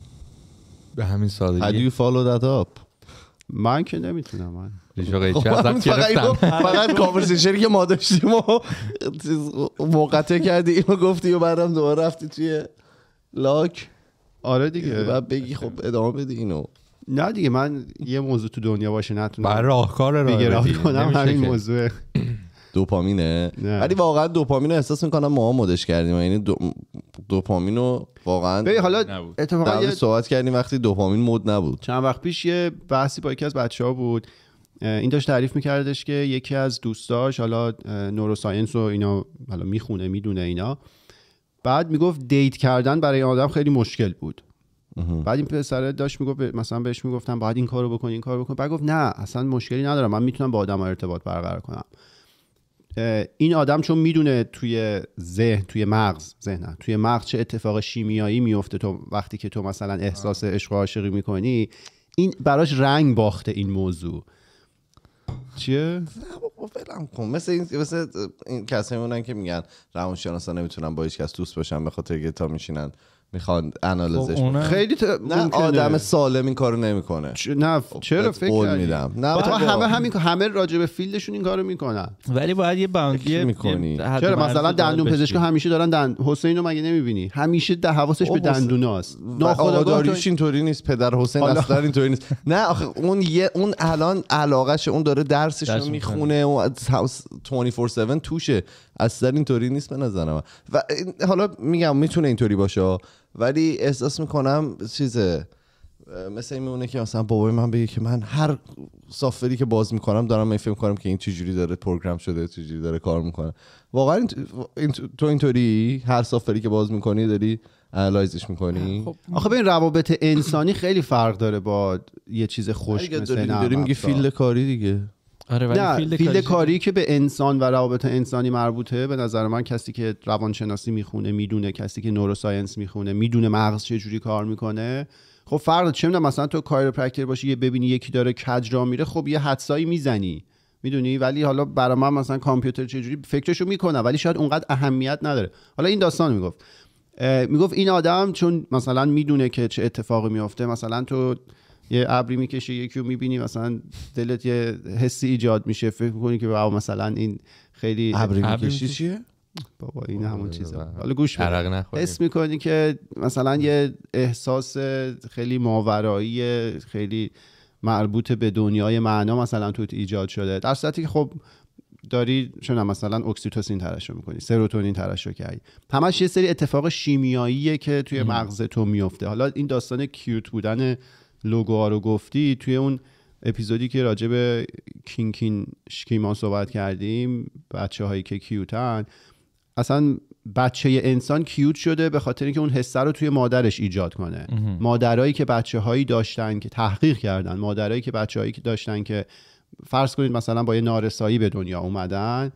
به همین سادگی How do you من که نمیتونم من فقط, فقط کانورسیشنی که ما داشتیم و کردی اینو گفتی و بعدم دوباره رفتی توی لاک آره دیگه یعنی بعد بگی خب ادامه بدی اینو نه دیگه من یه موضوع تو دنیا باشه نتونم بر راهکار راه کنم همین موضوع دوپامینه ولی واقعا دوپامین رو احساس میکنم ما مدش کردیم یعنی دو... دوپامین رو واقعا حالا اتفاقا یه... صحبت کردیم وقتی دوپامین مود نبود چند وقت پیش یه بحثی با یکی از بچه ها بود این داشت تعریف میکردش که یکی از دوستاش حالا نوروساینس و اینا حالا میخونه میدونه اینا بعد میگفت دیت کردن برای آدم خیلی مشکل بود بعد این پسره داشت میگفت مثلا بهش میگفتم باید این کارو بکن این کارو بکن بعد گفت نه اصلا مشکلی ندارم من میتونم با آدم ارتباط برقرار کنم این آدم چون میدونه توی ذهن توی مغز ذهن توی مغز چه اتفاق شیمیایی میفته تو وقتی که تو مثلا احساس عشق و عاشقی میکنی این براش رنگ باخته این موضوع چیه؟ بابا خب، خب، کن مثل این مثل این که میگن روانشناسا نمیتونن با هیچ کس دوست باشن به خاطر که تا میشینن میخوان انالیزش خب خیلی آدم سالم این کارو نمیکنه چ... نه خب، چرا فکر میدم نه با همه همین همه راجع به فیلدشون این کارو میکنن ولی باید یه باندی میکنی چرا مثلا دندون پزشک همیشه دارن دند حسینو رو مگه نمیبینی همیشه در حواسش به دندوناست داریش اینطوری نیست پدر حسین اصلا اینطوری نیست نه آخه اون یه اون الان علاقش اون داره درسش رو میخونه و 24/7 توشه اصلا اینطوری نیست به نظر و حالا میگم میتونه اینطوری باشه ولی احساس میکنم چیزه مثل این میمونه که مثلا بابای من بگه که من هر سافتوری که باز میکنم دارم این کنم که این چجوری داره پروگرام شده چجوری داره کار میکنه واقعا تو اینطوری هر سافتوری که باز میکنی داری انالایزش میکنی خب آخه این روابط انسانی خیلی فرق داره با یه چیز خوش مثل داری, داری فیلد کاری دیگه آره نه، فیلد, کاری, که به انسان و روابط انسانی مربوطه به نظر من کسی که روانشناسی میخونه میدونه کسی که نوروساینس میخونه میدونه مغز چه جوری کار میکنه خب فرد چه میدونم مثلا تو کایروپرکتر باشی یه ببینی یکی داره کج را میره خب یه حدسایی میزنی میدونی ولی حالا برای من مثلا کامپیوتر چه جوری فکرشو میکنه ولی شاید اونقدر اهمیت نداره حالا این داستان میگفت میگفت این آدم چون مثلا میدونه که چه اتفاقی میافته مثلا تو یه ابری میکشه یکی رو میبینی مثلا دلت یه حسی ایجاد میشه فکر میکنی که بابا مثلا این خیلی ابری میکشی چیه بابا این همون چیزه حالا گوش بده حس میکنی که مثلا یه احساس خیلی ماورایی خیلی مربوط به دنیای معنا مثلا توت ایجاد شده در صورتی که خب داری چون مثلا اکسیتوسین ترشح میکنی سروتونین ترشح کردی همش یه سری اتفاق شیمیاییه که توی مغز تو میفته حالا این داستان کیوت بودن ها رو گفتی توی اون اپیزودی که راجع به کینکین شکیمان صحبت کردیم بچه هایی که کیوتن اصلا بچه انسان کیوت شده به خاطر اینکه اون حسه رو توی مادرش ایجاد کنه مادرایی که بچه هایی داشتن که تحقیق کردن مادرایی که بچه هایی که داشتن که فرض کنید مثلا با یه نارسایی به دنیا اومدن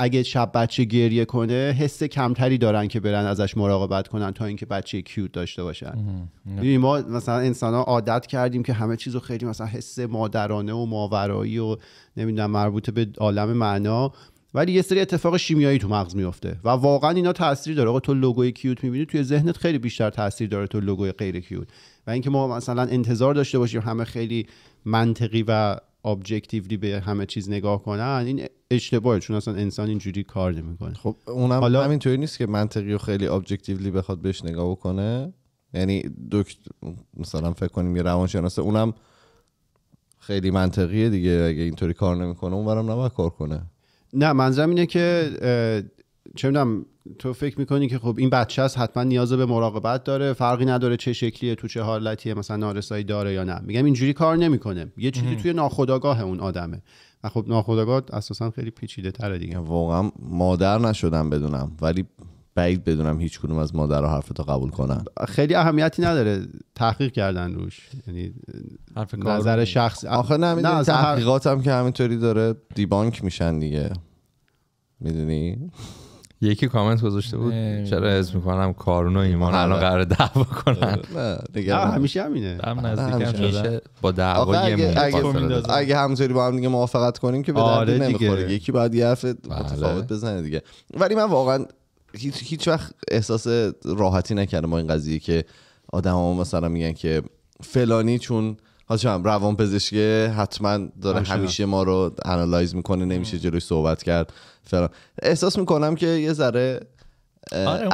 اگه شب بچه گریه کنه حس کمتری دارن که برن ازش مراقبت کنن تا اینکه بچه کیوت داشته باشن ببین ما مثلا انسان ها عادت کردیم که همه چیزو خیلی مثلا حس مادرانه و ماورایی و نمیدونم مربوط به عالم معنا ولی یه سری اتفاق شیمیایی تو مغز میفته و واقعا اینا تاثیر داره آقا تو لوگوی کیوت میبینی توی ذهنت خیلی بیشتر تاثیر داره تو لوگوی غیر کیوت و اینکه ما مثلا انتظار داشته باشیم همه خیلی منطقی و ابجکتیولی به همه چیز نگاه کنن این اشتباهه چون اصلا انسان اینجوری کار نمیکنه خب اونم حالا... همینطوری نیست که منطقی و خیلی ابجکتیولی بخواد بهش نگاه بکنه یعنی مثلا فکر کنیم یه روانشناسه اونم خیلی منطقیه دیگه اگه اینطوری کار نمیکنه اونورم نباید کار کنه نه منظرم اینه که چه میدونم تو فکر میکنی که خب این بچه است حتما نیاز به مراقبت داره فرقی نداره چه شکلیه تو چه حالتیه مثلا نارسایی داره یا نه میگم اینجوری کار نمیکنه یه چیزی توی ناخداگاه اون آدمه و خب ناخداگاه اساسا خیلی پیچیده تره دیگه واقعا مادر نشدم بدونم ولی بعید بدونم هیچ کدوم از مادر رو حرفتو قبول کنن خیلی اهمیتی نداره تحقیق کردن روش یعنی نظر شخص آخه نه, نه هم که همینطوری داره دیبانک میشن دیگه میدونی یکی کامنت گذاشته بود چرا از میکنم کارون و ایمان آره. الان قرار دعوا آره. کنن آره. همیشه همینه هم نزدیکم با دعوا اگه اگه همونطوری با هم دیگه موافقت کنیم که به درد نمیخوره یکی باید یه حرف بله. متفاوت بزنه دیگه ولی من واقعا هیچ وقت احساس راحتی نکردم با این قضیه که آدما مثلا میگن که فلانی چون حالا روان پزشکه حتما داره همیشه ما رو انالایز میکنه نمیشه جلوی صحبت کرد احساس میکنم که یه ذره آره،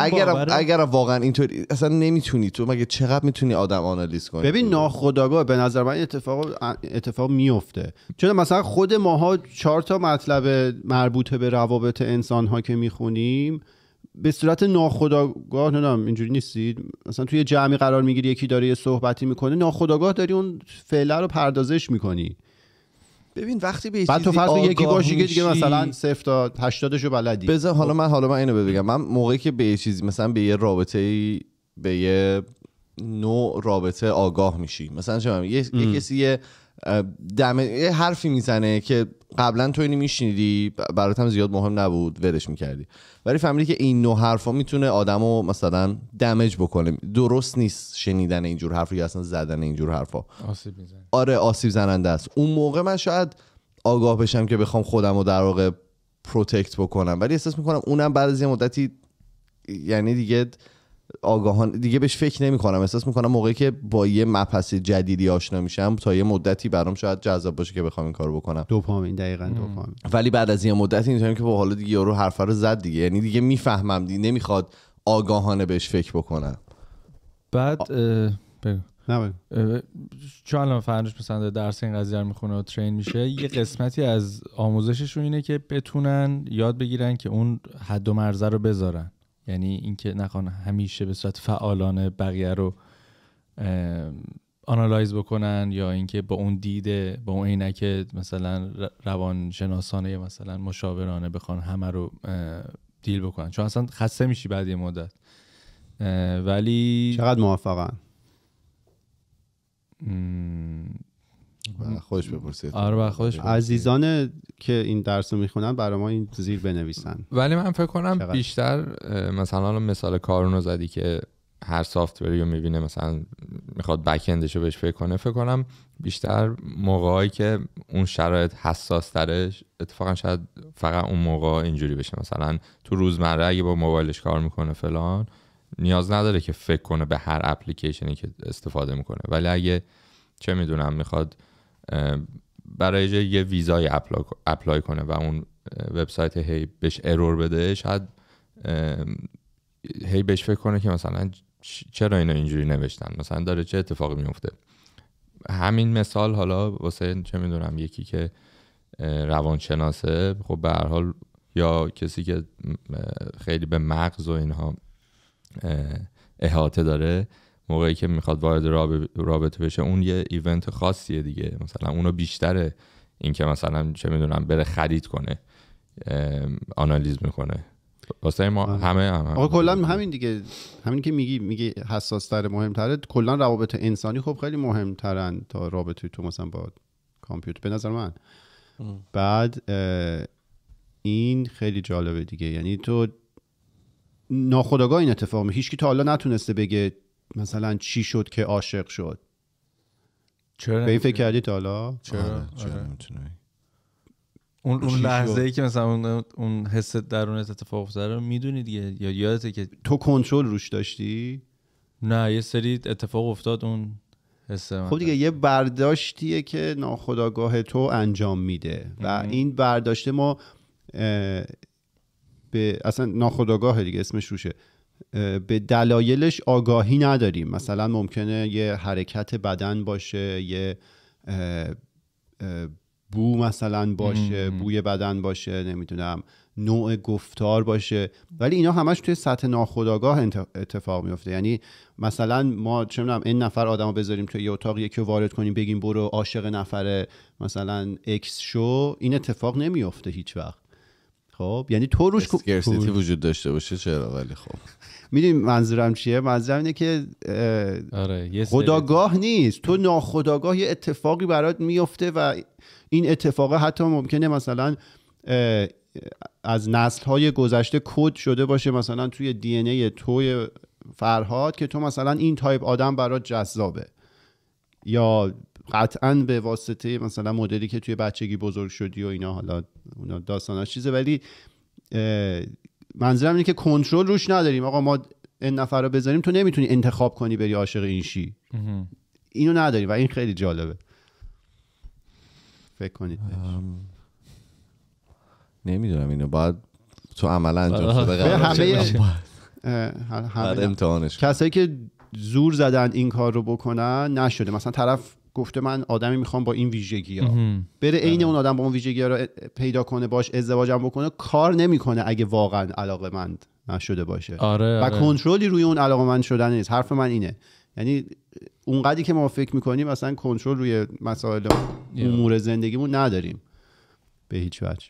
اگرم واقعا اینطوری اصلا نمیتونی تو مگه چقدر میتونی آدم آنالیز کنی ببین ناخودآگاه به نظر من اتفاق اتفاق میفته چون مثلا خود ماها چهار تا مطلب مربوط به روابط انسان ها که میخونیم به صورت ناخودآگاه نه اینجوری نیستید مثلا توی جمعی قرار میگیری یکی داره یه صحبتی میکنه ناخودآگاه داری اون فعله رو پردازش میکنی ببین وقتی به بعد تو فرض یکی باشی که دیگه مثلا 0 تا 80 شو بلدی بذار حالا خب. من حالا من اینو بگم من موقعی که به چیزی مثلا به یه رابطه به یه نوع رابطه آگاه میشی مثلا چه یه, یه دم یه حرفی میزنه که قبلا تو اینو میشنیدی براتم هم زیاد مهم نبود ولش میکردی ولی فهمیدی که این نوع حرفا میتونه آدمو مثلا دمج بکنه درست نیست شنیدن اینجور حرف یا اصلا زدن اینجور حرفا آسیب میزنه آره آسیب زننده است اون موقع من شاید آگاه بشم که بخوام خودم رو در واقع پروتکت بکنم ولی احساس میکنم اونم بعد از یه مدتی یعنی دیگه آگاهان دیگه بهش فکر نمی کنم احساس میکنم موقعی که با یه مبحث جدیدی آشنا میشم تا یه مدتی برام شاید جذاب باشه که بخوام این کارو بکنم دوپامین دقیقاً دوپامین ولی بعد از یه مدتی اینطوریه که با حالا دیگه یارو حرفا رو زد دیگه یعنی دیگه میفهمم دیگه نمیخواد آگاهانه بهش فکر بکنم بعد نه چون الان فرنش مثلا درس این قضیه رو میخونه و ترین میشه یه قسمتی از آموزششون اینه که بتونن یاد بگیرن که اون حد و مرزه رو بذارن یعنی اینکه نخوان همیشه به صورت فعالانه بقیه رو آنالایز بکنن یا اینکه با اون دیده با اون عینک مثلا روانشناسانه یا مثلا مشاورانه بخوان همه رو دیل بکنن چون اصلا خسته میشی بعد یه مدت ولی چقدر موافقن خوش بپرسید آره و عزیزان که این درس رو میخونن برای ما این زیر بنویسن ولی من فکر کنم بیشتر مثلا مثال کارون رو زدی که هر سافتوری رو میبینه مثلا میخواد بکندش رو بهش فکر کنه فکر کنم بیشتر موقعی که اون شرایط حساس ترش اتفاقا شاید فقط اون موقع اینجوری بشه مثلا تو روزمره اگه با موبایلش کار میکنه فلان نیاز نداره که فکر کنه به هر اپلیکیشنی که استفاده میکنه ولی اگه چه میدونم میخواد برای جای یه ویزای اپلای کنه و اون وبسایت هی بهش ارور بده شاید هی بهش فکر کنه که مثلا چرا اینا اینجوری نوشتن مثلا داره چه اتفاقی میفته همین مثال حالا واسه چه میدونم یکی که روانشناسه خب به هر حال یا کسی که خیلی به مغز و اینها احاطه داره موقعی که میخواد وارد رابطه بشه اون یه ایونت خاصیه دیگه مثلا اونو بیشتره اینکه مثلا چه میدونم بره خرید کنه آنالیز میکنه واسه ما آره. همه هم آقا کلا همین دیگه همین که میگی میگی حساس تر مهمتره کلا روابط انسانی خب خیلی مهمترن تا رابطه تو مثلا با کامپیوتر به نظر من بعد این خیلی جالبه دیگه یعنی تو ناخداگاه این اتفاق هیچکی تا حالا نتونسته بگه مثلا چی شد که عاشق شد چرا به این فکر کردی تا حالا چرا, آره، آره. چرا اون, لحظه ای که مثلا اون, اون حس درونت اتفاق افتاده رو میدونی دیگه یا یادته که تو کنترل روش داشتی نه یه سری اتفاق افتاد اون حس من خب دیگه یه برداشتیه که ناخداگاه تو انجام میده و این برداشته ما به اصلا ناخداگاه دیگه اسمش روشه به دلایلش آگاهی نداریم مثلا ممکنه یه حرکت بدن باشه یه بو مثلا باشه بوی بدن باشه نمیدونم نوع گفتار باشه ولی اینا همش توی سطح ناخودآگاه اتفاق میفته یعنی مثلا ما چه میدونم این نفر آدمو بذاریم توی یه اتاق یکی وارد کنیم بگیم برو عاشق نفر مثلا اکس شو این اتفاق نمیفته هیچ وقت خب یعنی تو روش وجود داشته باشه چرا ولی خب میدونی منظورم چیه منظورم اینه که آره، خداگاه نیست تو ناخداگاه یه اتفاقی برات میفته و این اتفاق حتی ممکنه مثلا از نسل های گذشته کد شده باشه مثلا توی دی توی فرهاد که تو مثلا این تایپ آدم برات جذابه یا قطعا به واسطه مثلا مدلی که توی بچگی بزرگ شدی و اینا حالا اونا داستاناش چیزه ولی منظورم اینه که کنترل روش نداریم آقا ما این نفر رو بذاریم تو نمیتونی انتخاب کنی بری عاشق این شی اینو نداریم و این خیلی جالبه فکر کنید نمیدونم اینو باید تو عملا انجام شده امتحانش کسایی که زور زدن این کار رو بکنن نشده مثلا طرف گفته من آدمی میخوام با این ویژگی ها بره عین بله. اون آدم با اون ویژگی رو پیدا کنه باش ازدواجم بکنه کار نمیکنه اگه واقعا علاقه نشده باشه آره،, آره، و کنترلی روی اون علاقه شدن نیست حرف من اینه یعنی اونقدری که ما فکر میکنیم اصلا کنترل روی مسائل امور زندگیمون نداریم به هیچ وجه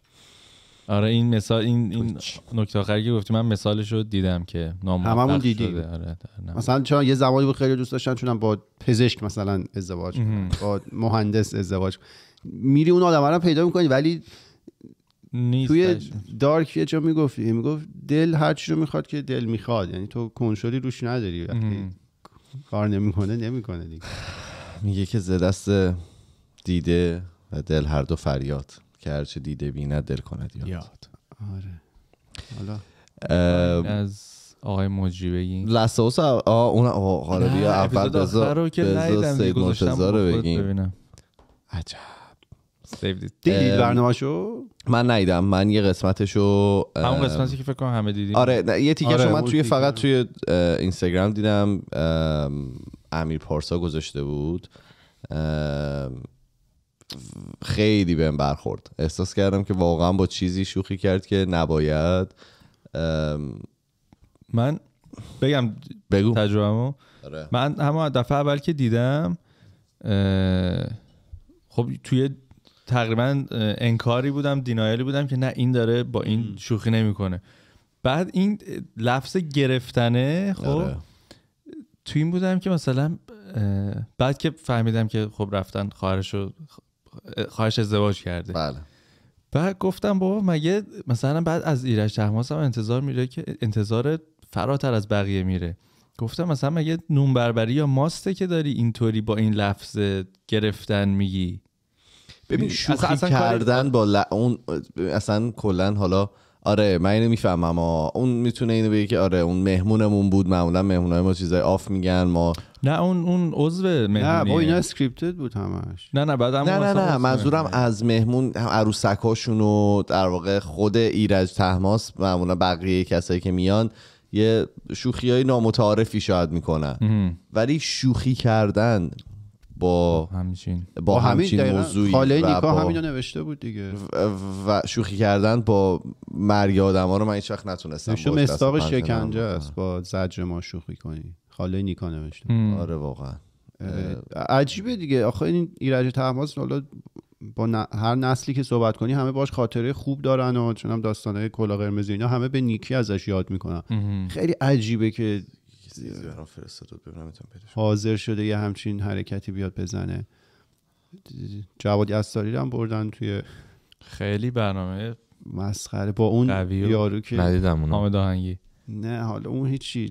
آره این مثال این نکته آخری که گفتی من مثالش رو دیدم که هممون دیدیم آره،, آره،, آره مثلا چون یه زمانی بود خیلی دوست داشتن چون با پزشک مثلا ازدواج با مهندس ازدواج میری اون آدم رو پیدا میکنی ولی نیست توی دارک یه جا میگفتی میگفت دل هر چی رو میخواد که دل میخواد یعنی تو کنترلی روش نداری وقتی کار نمیکنه نمیکنه دیگه میگه که ز دست دیده و دل هر دو فریاد که هرچه دیده بیند دل کند یاد, یاد. آره حالا از آقای مجری بگیم لساوس آه اون آقا بیا اول بذار بذار سید مرتضی رو بگیم عجب دیدید برنامه شو؟ من نیدم من یه قسمتشو همون قسمتی که فکر کنم همه دیدیم آره یه آره، تیکه آره، من توی فقط توی اینستاگرام دیدم امیر پارسا گذاشته بود خیلی بهم برخورد احساس کردم که واقعا با چیزی شوخی کرد که نباید من بگم بگو ما آره. من همون دفعه اول که دیدم خب توی تقریبا انکاری بودم دینایلی بودم که نه این داره با این شوخی نمیکنه بعد این لفظ گرفتنه خب آره. تو این بودم که مثلا بعد که فهمیدم که خب رفتن خواهرش رو خواهش ازدواج کرده بله بعد گفتم بابا مگه مثلا بعد از ایرش تحماس هم انتظار میره که انتظار فراتر از بقیه میره گفتم مثلا مگه نون بربری یا ماسته که داری اینطوری با این لفظ گرفتن میگی ببین شوخی اصلا کردن با ل... اون اصلا کلا حالا آره من اینو میفهمم اما اون میتونه اینو بگه که آره اون مهمونمون بود معمولا مهمونای ما چیزای آف میگن ما نه اون اون عضو مهمونی نه با اینا اسکریپتد بود همش نه نه بعد هم نه نه نه منظورم از مهمون عروسکاشون و در واقع خود ایرج تهماس معمولا بقیه کسایی که میان یه شوخی های نامتعارفی شاید میکنن ولی شوخی کردن با همچین با, همین موضوعی خاله نیکا همینو نوشته بود دیگه و شوخی کردن با مرگ ها رو من هیچ وقت نتونستم شما مستاق شکنجه است با زجر ما شوخی کنی خاله نیکا نوشته آره واقعا عجیبه دیگه آخه این ایرج تحماس حالا با هر نسلی که صحبت کنی همه باش خاطره خوب دارن و چون هم داستانه کلا قرمز اینا همه به نیکی ازش یاد میکنن خیلی عجیبه که چیزی حاضر شده یه همچین حرکتی بیاد بزنه جواد از رو هم بردن توی خیلی برنامه مسخره با اون یارو که ندیدم آهنگی نه حالا اون هیچی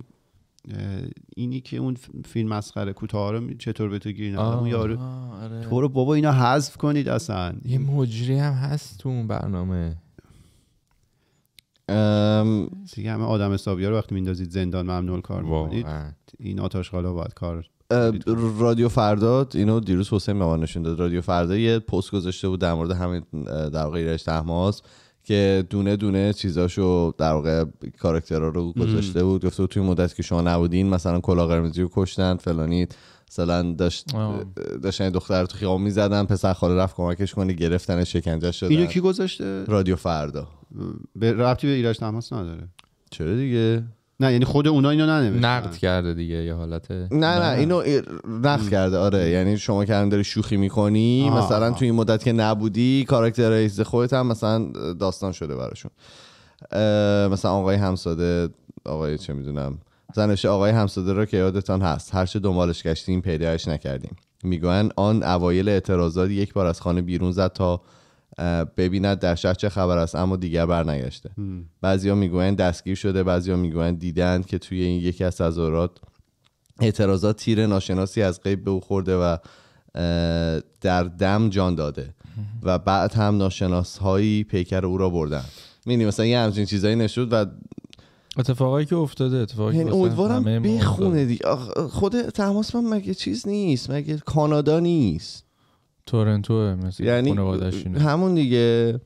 اینی که اون فیلم مسخره کوتاه رو چطور به تو گیر اون یارو آره. تو رو بابا اینا حذف کنید اصلا یه مجری هم هست تو اون برنامه ام... دیگه همه آدم حسابیا رو وقتی میندازید زندان ممنوع کار میکنید این خالا باید کار رادیو فردا اینو دیروز حسین به نشون داد رادیو فردا یه پست گذاشته بود در مورد همین در واقع ایرج که دونه دونه چیزاشو در واقع کاراکترا رو گذاشته بود گفته بود توی مدت که شما نبودین مثلا کلا قرمزی رو کشتن فلانی مثلا داشت داشتن یعنی دختر تو خیابون میزدن پسر خاله رفت کمکش کنه گرفتن شکنجه شد. اینو کی گذاشته رادیو فردا به ربطی به ایرج تماس نداره چرا دیگه نه یعنی خود اونا اینو ننوشتن نقد کرده دیگه یه حالت نه نه, اینو نقد کرده آره یعنی شما که داری شوخی میکنی آه مثلا تو این مدت که نبودی کاراکترایز خودت هم مثلا داستان شده براشون مثلا آقای همساده آقای چه میدونم زنش آقای همساده را که یادتان هست هرچه دنبالش گشتیم پیدایش نکردیم میگویند آن اوایل اعتراضات یک بار از خانه بیرون زد تا ببیند در شهر چه خبر است اما دیگر برنگشته بعضیا میگویند دستگیر شده بعضیا میگویند دیدند که توی این یکی از تظاهرات اعتراضات تیر ناشناسی از قیب به او خورده و در دم جان داده و بعد هم ناشناس پیکر او را بردن میدونی مثلا یه همچین چیزایی نشود و اتفاقایی که افتاده اتفاقی یعنی امیدوارم بخونه دیگه خود تماس من مگه چیز نیست مگه کانادا نیست تورنتو مثل یعنی همون دیگه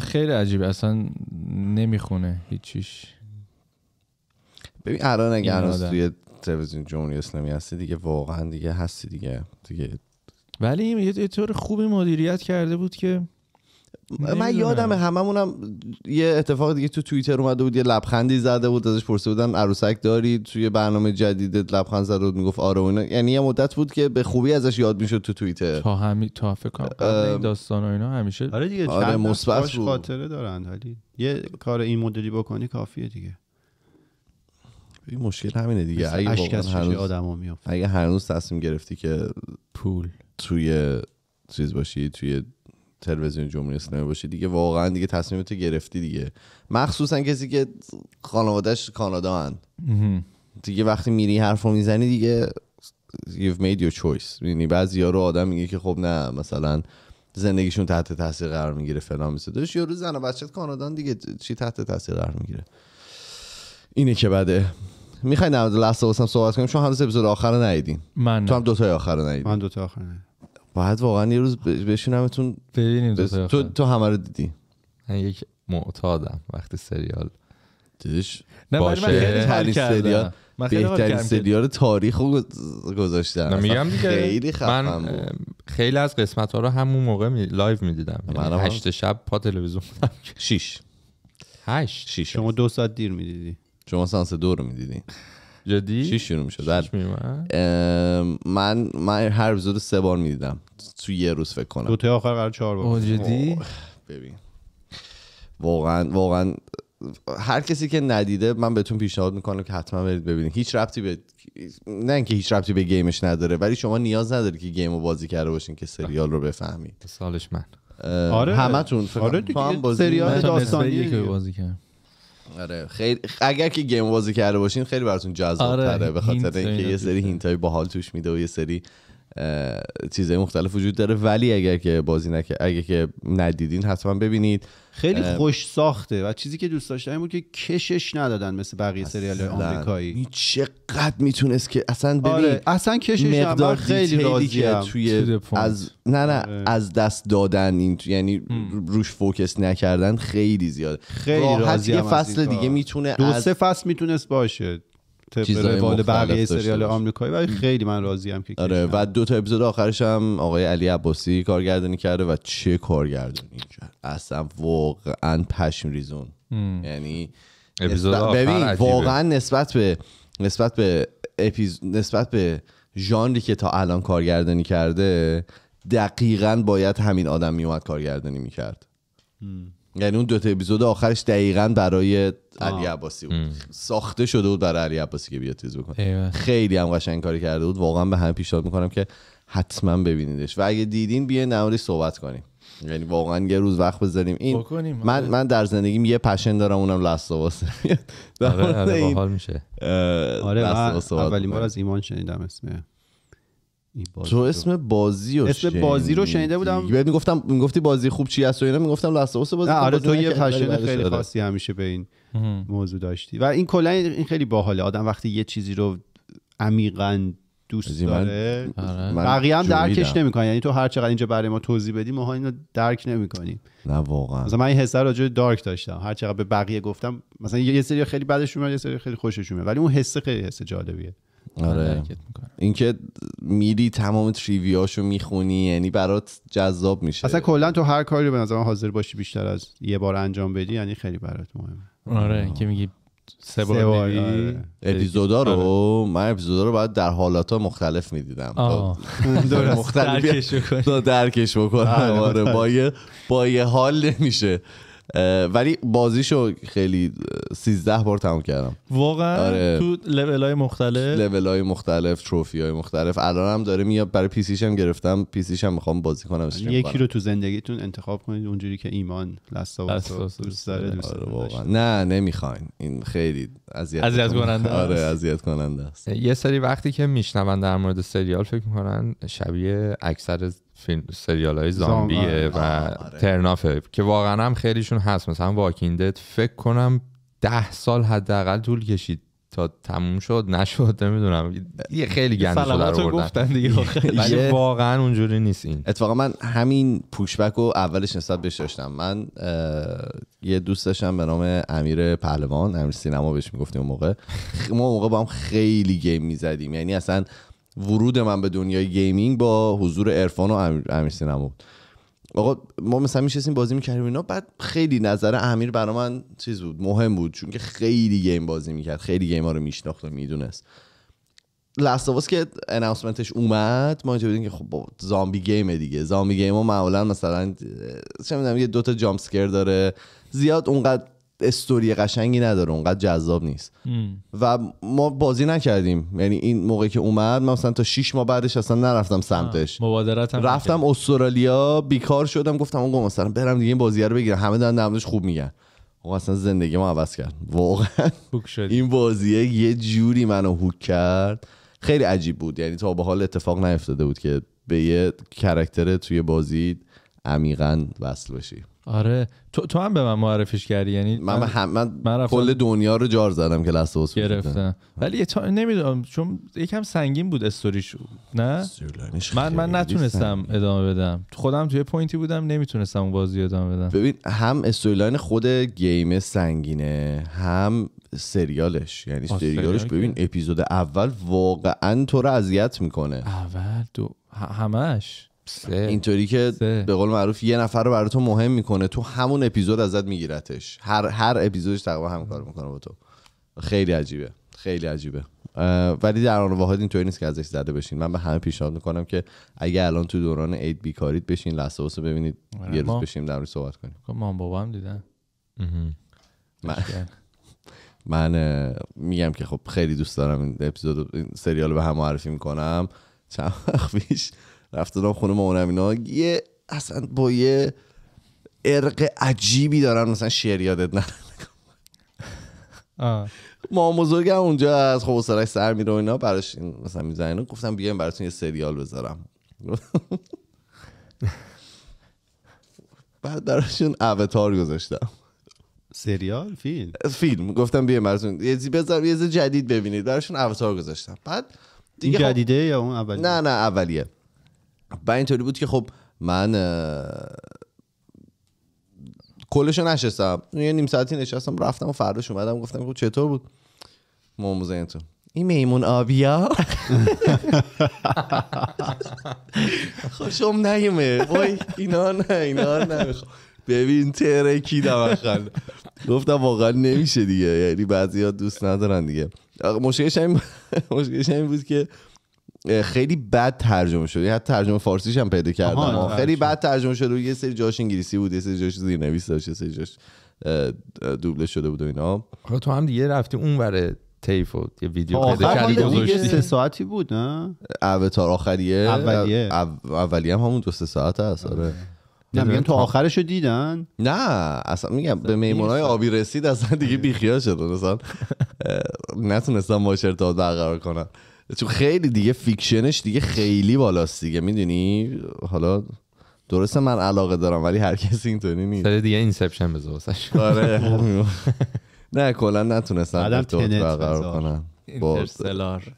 خیلی عجیب اصلا نمیخونه هیچیش ببین الان اگر توی تلویزیون جمهوری اسلامی هستی دیگه واقعا دیگه هستی دیگه دیگه ولی یه طور خوبی مدیریت کرده بود که من یادم هممونم یه اتفاق دیگه تو توییتر اومده بود یه لبخندی زده بود ازش پرسیده بودن عروسک داری توی برنامه جدیدت لبخند زده بود میگفت آره اینا یعنی یه مدت بود که به خوبی ازش یاد میشد تو توییتر تا همی تا فکر کنم داستان و اینا همیشه آره دیگه آره مثبت خاطره دارن ولی یه کار این مدلی بکنی کافیه دیگه این مشکل همینه دیگه اگه هنوز آدما اگه هنوز تصمیم گرفتی که پول توی چیز باشی توی تلویزیون جمهوری اسلامی باشی دیگه واقعا دیگه تو گرفتی دیگه مخصوصا کسی که خانوادهش کانادا هن دیگه وقتی میری حرفو میزنی دیگه you've made your choice یعنی بعضی رو آدم میگه که خب نه مثلا زندگیشون تحت تاثیر قرار میگیره فلان میسه داشت یارو زن و بچت کانادان دیگه چی تحت تاثیر قرار میگیره اینه که بده میخوای نماز لحظه واسم صحبت کنیم چون هنوز اپیزود آخر رو من تو هم دو آخر رو من دو آخر باید واقعا یه روز بشینمتون ببینیم تو, تو, تو همه رو دیدی من یک معتادم وقتی سریال دیدش نه باشه من سریال بهترین سریال تاریخ رو گذاشتم میگم دیگه خیلی من خیلی از قسمت ها رو همون موقع می... لایو میدیدم یعنی هشت شب پا تلویزیون بودم شیش هشت شیش شما دو ساعت دیر میدیدی شما سانس دو رو میدیدی جدی چی شروع میشد بله. من من هر اپیزود سه بار میدیدم تو یه روز فکر کنم دو آخر قرار چهار بار جدی ببین واقعا واقعا هر کسی که ندیده من بهتون پیشنهاد میکنم که حتما برید ببینید هیچ ربطی به نه اینکه هیچ ربطی به گیمش نداره ولی شما نیاز نداره که گیم رو بازی کرده باشین که سریال رو بفهمید سالش من آره همتون آره دیگه سریال داستانی که بازی کرد آره خیلی اگر که گیم بازی کرده باشین خیلی براتون جذاب آره. تره به خاطر اینکه یه سری هینتای باحال توش میده و یه سری چیزهای مختلف وجود داره ولی اگر که بازی نکه اگر که ندیدین حتما ببینید خیلی خوش ساخته و چیزی که دوست داشتم بود که کشش ندادن مثل بقیه سریال آمریکایی چقدر میتونست که اصلا ببین آره، اصلا کشش مقدار خیلی راضیم توی از نه نه آره. از دست دادن این یعنی روش فوکس نکردن خیلی زیاده خیلی راحت یه فصل دیگه میتونه دو سه فصل میتونست باشه طبق روال بقیه سریال آمریکایی و خیلی من که آره و دو تا اپیزود آخرش هم آقای علی عباسی کارگردانی کرده و چه کارگردانی کرد اصلا واقعا پشم ریزون یعنی ببین واقعا نسبت به نسبت به اپیز... نسبت به ژانری که تا الان کارگردانی کرده دقیقا باید همین آدم میومد کارگردانی میکرد یعنی اون دو تا اپیزود آخرش دقیقا برای علی عباسی بود ساخته شده بود برای علی عباسی که بیاد تیز بکنه خیلی هم قشنگ کاری کرده بود واقعا به همه پیشنهاد میکنم که حتما ببینیدش و اگه دیدین بیاین نوری صحبت کنیم یعنی واقعا یه روز وقت بذاریم این بکنیم. من آره. من در زندگیم یه پشن دارم اونم لاست آره آره میشه آره، اولین بار از ایمان شنیدم اسمه تو اسم بازی رو اسم بازی رو شنیده بودم یعنی بعد میگفتم میگفتی بازی خوب چی هست و اینا میگفتم لاست اوس بازی آره تو یه پشن خیلی آره. خاصی همیشه به این موضوع داشتی و این کلا این خیلی باحاله آدم وقتی یه چیزی رو عمیقا دوست داره آره. بقیه هم درکش نمیکنن یعنی تو هر چقدر اینجا برای ما توضیح بدی ما اینو درک نمیکنیم نه واقعا مثلا من این رو جو دارک داشتم هر چقدر به بقیه گفتم مثلا یه سری خیلی بدش میاد یه سری خیلی خوشش میاد ولی اون حس خیلی حس جالبیه آره, آره. اینکه میری تمام تریویاشو میخونی یعنی برات جذاب میشه اصلا کلا تو هر کاری به نظرم حاضر باشی بیشتر از یه بار انجام بدی یعنی خیلی برات مهمه آره که میگی سه بار, آره. اپیزودا رو آره. من اپیزودا رو باید در حالات مختلف میدیدم خب. درکش بکنم درکش آره. آره با یه حال نمیشه ولی بازیشو خیلی 13 بار تموم کردم واقعا آره. تو لول های مختلف لول های مختلف تروفی های مختلف الان هم داره میاد برای پیسیشم هم گرفتم پیسیشم هم میخوام بازی کنم یکی رو تو زندگیتون انتخاب کنید اونجوری که ایمان لستا دوست داره آره نه نمیخواین این خیلی اذیت اذیت کننده آره اذیت کننده است یه سری وقتی که میشنون در مورد سریال فکر میکنن شبیه اکثر فیلم سریال های زامبیه آره. و ترنافه که واقعا هم خیلیشون هست مثلا دد فکر کنم ده سال حداقل طول کشید تا تموم شد نشد نمیدونم یه خیلی گند شده گفتن دیگه واقعا اونجوری نیست این اتفاقا من همین پوشبک رو اولش نسبت بهش داشتم من یه دوست داشتم به نام امیر پهلوان امیر سینما بهش میگفتیم اون موقع ما اون موقع با هم خیلی گیم میزدیم یعنی اصلا ورود من به دنیای گیمینگ با حضور ارفان و امیر سینما بود آقا ما مثلا میشستیم بازی میکردیم اینا بعد خیلی نظر امیر برا من چیز بود مهم بود چون که خیلی گیم بازی میکرد خیلی گیم ها رو میشناخت و میدونست لاست که اناونسمنتش اومد ما اینجا بودیم که خب زامبی گیم دیگه زامبی گیم ها معمولا مثلا چه میدونم یه دوتا جامپ داره زیاد اونقدر استوری قشنگی نداره اونقدر جذاب نیست و ما بازی نکردیم یعنی این موقعی که اومد من مثلا تا 6 ماه بعدش اصلا نرفتم سمتش رفتم استرالیا بیکار شدم گفتم اون مثلا برم دیگه این بازی رو بگیرم همه دارن خوب میگن آقا اصلا زندگی ما عوض کرد واقعا این بازیه یه جوری منو هوک کرد خیلی عجیب بود یعنی تا به حال اتفاق نیفتاده بود که به یه کرکتر توی بازی عمیقا وصل بشی آره تو, تو هم به من معرفیش کردی یعنی من من, کل دنیا رو جار زدم که لاست اوس گرفتم ولی تا... نمیدونم چون یکم سنگین بود استوریش نه من من نتونستم ادامه بدم خودم توی پوینتی بودم نمیتونستم اون بازی ادامه بدم ببین هم استوریلاین خود گیم سنگینه هم سریالش یعنی سریالش ببین اپیزود اول واقعا تو رو اذیت میکنه اول دو همش اینطوری که به قول معروف یه نفر رو برای تو مهم میکنه تو همون اپیزود ازت میگیرتش هر هر اپیزودش تقریبا هم کار میکنه با تو خیلی عجیبه خیلی عجیبه ولی در آن واحد اینطوری نیست که ازش زده بشین من به همه پیشنهاد میکنم که اگه الان تو دوران عید بیکارید بشین لحظه ببینید آره، یه روز بشیم در صحبت کنیم خب، مام بابا هم دیدن من, میگم که خب خیلی دوست دارم این اپیزود سریال رو به هم معرفی میکنم چند وقت رفته دارم خونه مامانم اینا یه اصلا با یه ارق عجیبی دارن مثلا شعر یادت نه ما بزرگم اونجا از خب سرش سر میره و اینا براش مثلا گفتم بیایم براتون یه سریال بذارم بعد براشون اوتار گذاشتم سریال فیلم فیلم گفتم بیایم براتون یه زی بذار یه زی جدید ببینید درشون اوتار گذاشتم بعد دیگه خب- جدیده یا اون اولیه نه نه اولیه و اینطوری بود که خب من کلش نشستم یه نیم ساعتی نشستم رفتم و فرداش اومدم گفتم خب چطور بود این تو این میمون آبیا خوشم نیمه وای اینا نه اینا نه ببین ترکیدم اخل گفتم واقعا نمیشه دیگه یعنی بعضی ها دوست ندارن دیگه مشکلش این مشکلش این بود که خیلی بد ترجمه شده حتی یعنی ترجمه فارسیش هم پیدا کردم خیلی بد ترجمه شده یه سری جاش انگلیسی بود یه سری جاش زیرنویس داشت یه سری جاش دوبله شده بود و اینا خب، تو هم دیگه رفتی اون وره تیف و یه ویدیو پیدا کردی گذاشتی سه ساعتی بود نه اوتار آخریه اولیه اولی هم همون دو سه ساعت هست آره نه میگم تو آخرش رو دیدن نه اصلا میگم به میمونای آبی رسید اصلا دیگه بیخیال شد نتونستم باشر تا برقرار کنم تو خیلی دیگه فیکشنش دیگه خیلی بالاست دیگه میدونی حالا درسته من علاقه دارم ولی هر کسی اینطوری نیست سر دیگه اینسپشن بذار واسش آره نه کلا نتونستم بعدم برقرار کنم اینترستلار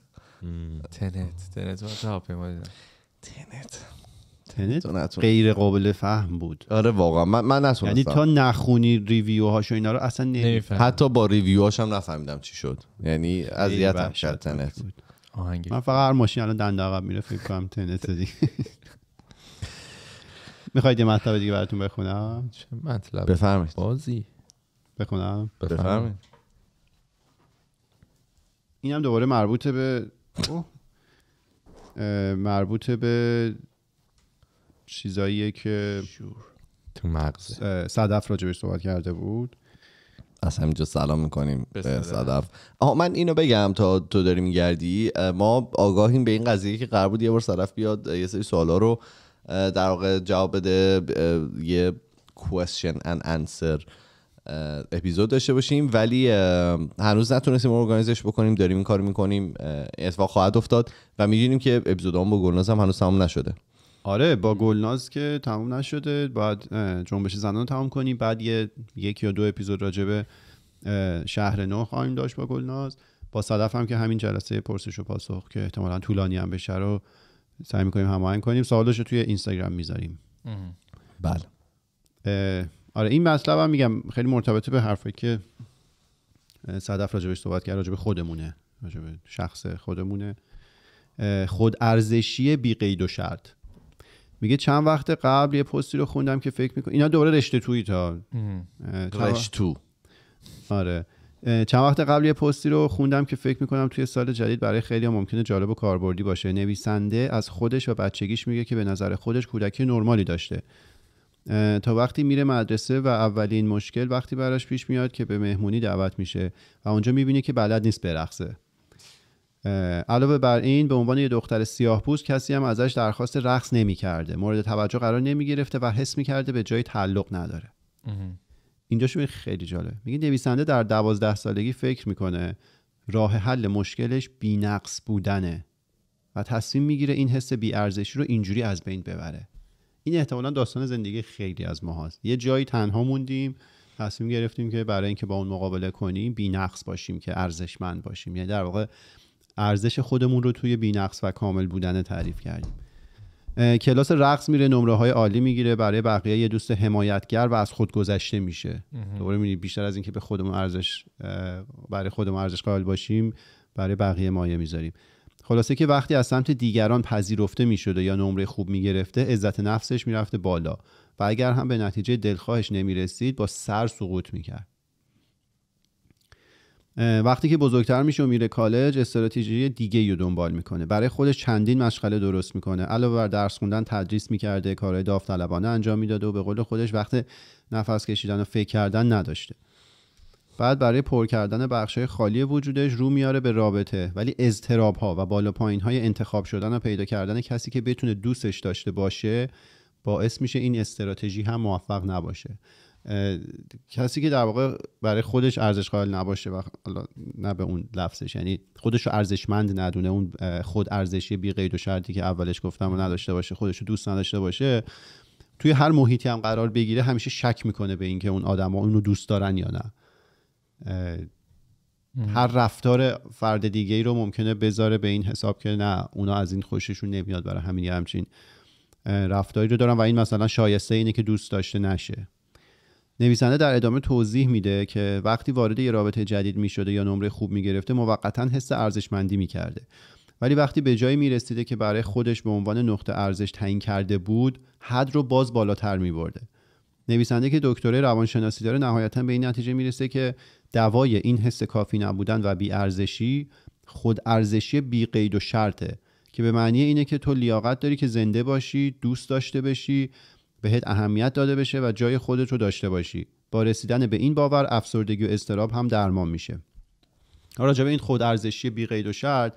تنت تنت تنت تنت غیر قابل فهم بود آره واقعا من من نتونستم یعنی تا نخونی ریویو هاش و اینا رو اصلا نمیفهمی حتی با ریویو هاش نفهمیدم چی شد یعنی اذیتم شد تنت آهنگ من فقط هر ماشین الان دنده عقب میره فکر کنم تنت دیگه میخواید یه مطلب دیگه براتون بخونم چه مطلب بفرمایید بازی بخونم بفرمایید اینم دوباره مربوطه به مربوط به چیزایی که تو مغز صدف راجبش صحبت کرده بود از همینجا سلام میکنیم به صدف آها من اینو بگم تا تو داری میگردی ما آگاهیم به این قضیه که قرار بود یه بار صدف بیاد یه سری سوالا رو در واقع جواب بده یه question and answer اپیزود داشته باشیم ولی هنوز نتونستیم ارگانیزش بکنیم داریم این کار میکنیم اتفاق خواهد افتاد و میدونیم که اپیزود هم با گلناز هم هنوز تمام نشده آره با گلناز که تموم نشده باید جنبش زنان تموم کنیم بعد یه یک یا دو اپیزود راجبه شهر نو خواهیم داشت با گلناز با صدف هم که همین جلسه پرسش و پاسخ که احتمالا طولانی هم بشه رو سعی میکنیم هماهنگ کنیم سوالش رو توی اینستاگرام میذاریم بله آره این مطلب هم میگم خیلی مرتبطه به حرفی که صدف راجبش صحبت کرد راجب خودمونه شخص خودمونه خود ارزشی بی قید و شرط میگه چند وقت قبل یه پستی رو خوندم که فکر میکنم اینا دوباره رشته توی تا تو. آره چند وقت قبل یه پستی رو خوندم که فکر میکنم توی سال جدید برای خیلی ممکنه جالب و کاربردی باشه نویسنده از خودش و بچگیش میگه که به نظر خودش کودکی نرمالی داشته تا وقتی میره مدرسه و اولین مشکل وقتی براش پیش میاد که به مهمونی دعوت میشه و اونجا میبینه که بلد نیست برقصه علاوه بر این به عنوان یه دختر سیاه پوست کسی هم ازش درخواست رقص نمی کرده مورد توجه قرار نمی گرفته و حس می کرده به جای تعلق نداره اینجا شو خیلی جالب. میگه نویسنده در دوازده سالگی فکر میکنه راه حل مشکلش بینقص بودنه و تصمیم میگیره این حس ارزشی رو اینجوری از بین ببره این احتمالا داستان زندگی خیلی از ما هست یه جایی تنها موندیم تصمیم گرفتیم که برای اینکه با اون مقابله کنیم بینقص باشیم که ارزشمند باشیم یعنی در واقع ارزش خودمون رو توی بینقص و کامل بودن تعریف کردیم کلاس رقص میره نمره های عالی میگیره برای بقیه یه دوست حمایتگر و از خود گذشته میشه دوباره میبینید بیشتر از اینکه به خودمون ارزش برای خودمون ارزش قائل باشیم برای بقیه مایه میذاریم خلاصه که وقتی از سمت دیگران پذیرفته میشده یا نمره خوب میگرفته عزت نفسش میرفته بالا و اگر هم به نتیجه دلخواهش نمیرسید با سر سقوط میکرد وقتی که بزرگتر میشه و میره کالج استراتژی دیگه رو دنبال میکنه برای خودش چندین مشغله درست میکنه علاوه بر درس خوندن تدریس میکرده کارهای داوطلبانه انجام میداده و به قول خودش وقت نفس کشیدن و فکر کردن نداشته بعد برای پر کردن بخشای خالی وجودش رو میاره به رابطه ولی اضطراب ها و بالا پایین های انتخاب شدن و پیدا کردن کسی که بتونه دوستش داشته باشه باعث میشه این استراتژی هم موفق نباشه کسی که در واقع برای خودش ارزش قائل نباشه و نه به اون لفظش یعنی خودش رو ارزشمند ندونه اون خود ارزشی بی قید و شرطی که اولش گفتم و نداشته باشه خودش رو دوست نداشته باشه توی هر محیطی هم قرار بگیره همیشه شک میکنه به اینکه اون آدما اونو دوست دارن یا نه هر رفتار فرد دیگه ای رو ممکنه بذاره به این حساب که نه اونا از این خوششون نمیاد برای همین همچین رفتاری رو دارن و این مثلا شایسته اینه که دوست داشته نشه نویسنده در ادامه توضیح میده که وقتی وارد یه رابطه جدید میشده یا نمره خوب میگرفته موقتا حس ارزشمندی میکرده ولی وقتی به جایی میرسیده که برای خودش به عنوان نقطه ارزش تعیین کرده بود حد رو باز بالاتر میبرده نویسنده که دکتره روانشناسی داره نهایتا به این نتیجه میرسه که دوای این حس کافی نبودن و بیارزشی خود ارزشی بی قید و شرطه که به معنی اینه که تو لیاقت داری که زنده باشی دوست داشته بشی بهت اهمیت داده بشه و جای خودت رو داشته باشی با رسیدن به این باور افسردگی و استراب هم درمان میشه راجع به این خود ارزشی بی قید و شرط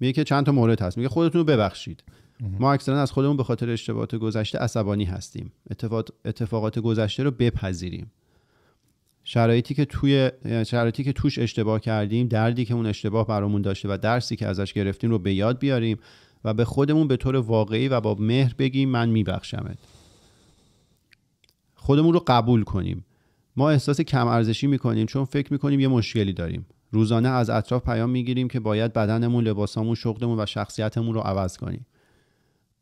میگه که چند تا مورد هست میگه خودتون رو ببخشید ما اکثرا از خودمون به خاطر اشتباهات گذشته عصبانی هستیم اتفاقات گذشته رو بپذیریم شرایطی که توی شرایطی که توش اشتباه کردیم دردی که اون اشتباه برامون داشته و درسی که ازش گرفتیم رو به یاد بیاریم و به خودمون به طور واقعی و با مهر بگیم من میبخشمت خودمون رو قبول کنیم ما احساس کم ارزشی میکنیم چون فکر میکنیم یه مشکلی داریم روزانه از اطراف پیام میگیریم که باید بدنمون لباسامون شغلمون و شخصیتمون رو عوض کنیم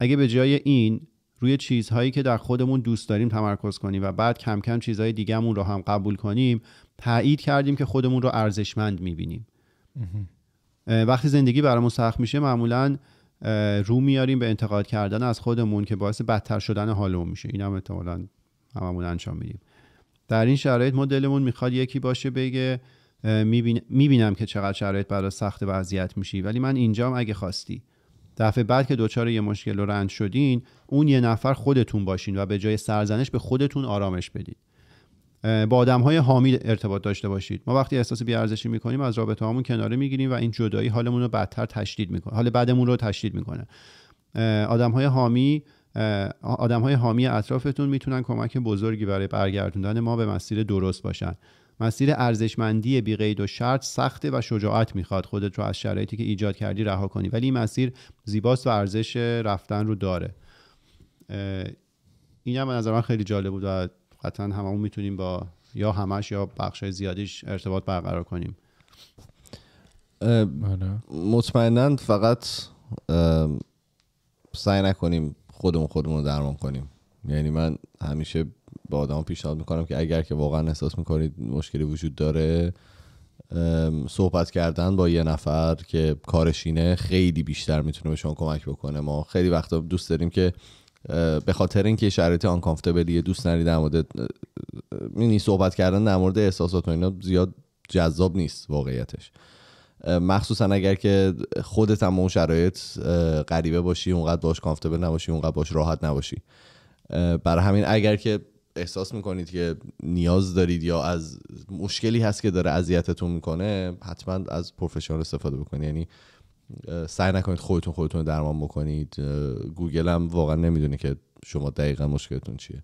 اگه به جای این روی چیزهایی که در خودمون دوست داریم تمرکز کنیم و بعد کم کم چیزهای دیگهمون رو هم قبول کنیم تایید کردیم که خودمون رو ارزشمند میبینیم وقتی زندگی برامون سخت میشه معمولا رو میاریم به انتقاد کردن از خودمون که باعث بدتر شدن حالمون میشه این هم هممون انجام میدیم در این شرایط ما دلمون میخواد یکی باشه بگه می‌بینم میبینم که چقدر شرایط برای سخت و میشی ولی من اینجام اگه خواستی دفعه بعد که دوچار یه مشکل رو رند شدین اون یه نفر خودتون باشین و به جای سرزنش به خودتون آرامش بدید با آدم های حامی ارتباط داشته باشید ما وقتی احساس بیارزشی میکنیم از رابطه هامون کناره میگیریم و این جدایی حالمون رو بدتر تشدید میکنه حال بدمون رو تشدید میکنه آدم های حامی آدم های حامی اطرافتون میتونن کمک بزرگی برای برگردوندن ما به مسیر درست باشن مسیر ارزشمندی بی قید و شرط سخته و شجاعت میخواد خودت رو از شرایطی که ایجاد کردی رها کنی ولی این مسیر زیباست و ارزش رفتن رو داره این هم به نظر من خیلی جالب بود و قطعا هممون میتونیم با یا همش یا بخش زیادیش ارتباط برقرار کنیم بله. مطمئنا فقط سعی نکنیم خودمون خودمون درمان کنیم یعنی من همیشه به آدم پیشنهاد میکنم که اگر که واقعا احساس میکنید مشکلی وجود داره صحبت کردن با یه نفر که کارشینه خیلی بیشتر میتونه به شما کمک بکنه ما خیلی وقتا دوست داریم که به خاطر اینکه شرایط یه دوست نری در مورد یعنی صحبت کردن در مورد احساسات و اینا زیاد جذاب نیست واقعیتش مخصوصا اگر که خودت هم اون شرایط غریبه باشی اونقدر باش کامفتبل نباشی اونقدر باش راحت نباشی برای همین اگر که احساس میکنید که نیاز دارید یا از مشکلی هست که داره اذیتتون میکنه حتما از پروفشنال استفاده بکنید یعنی سعی نکنید خودتون خودتون درمان بکنید گوگل هم واقعا نمیدونه که شما دقیقا مشکلتون چیه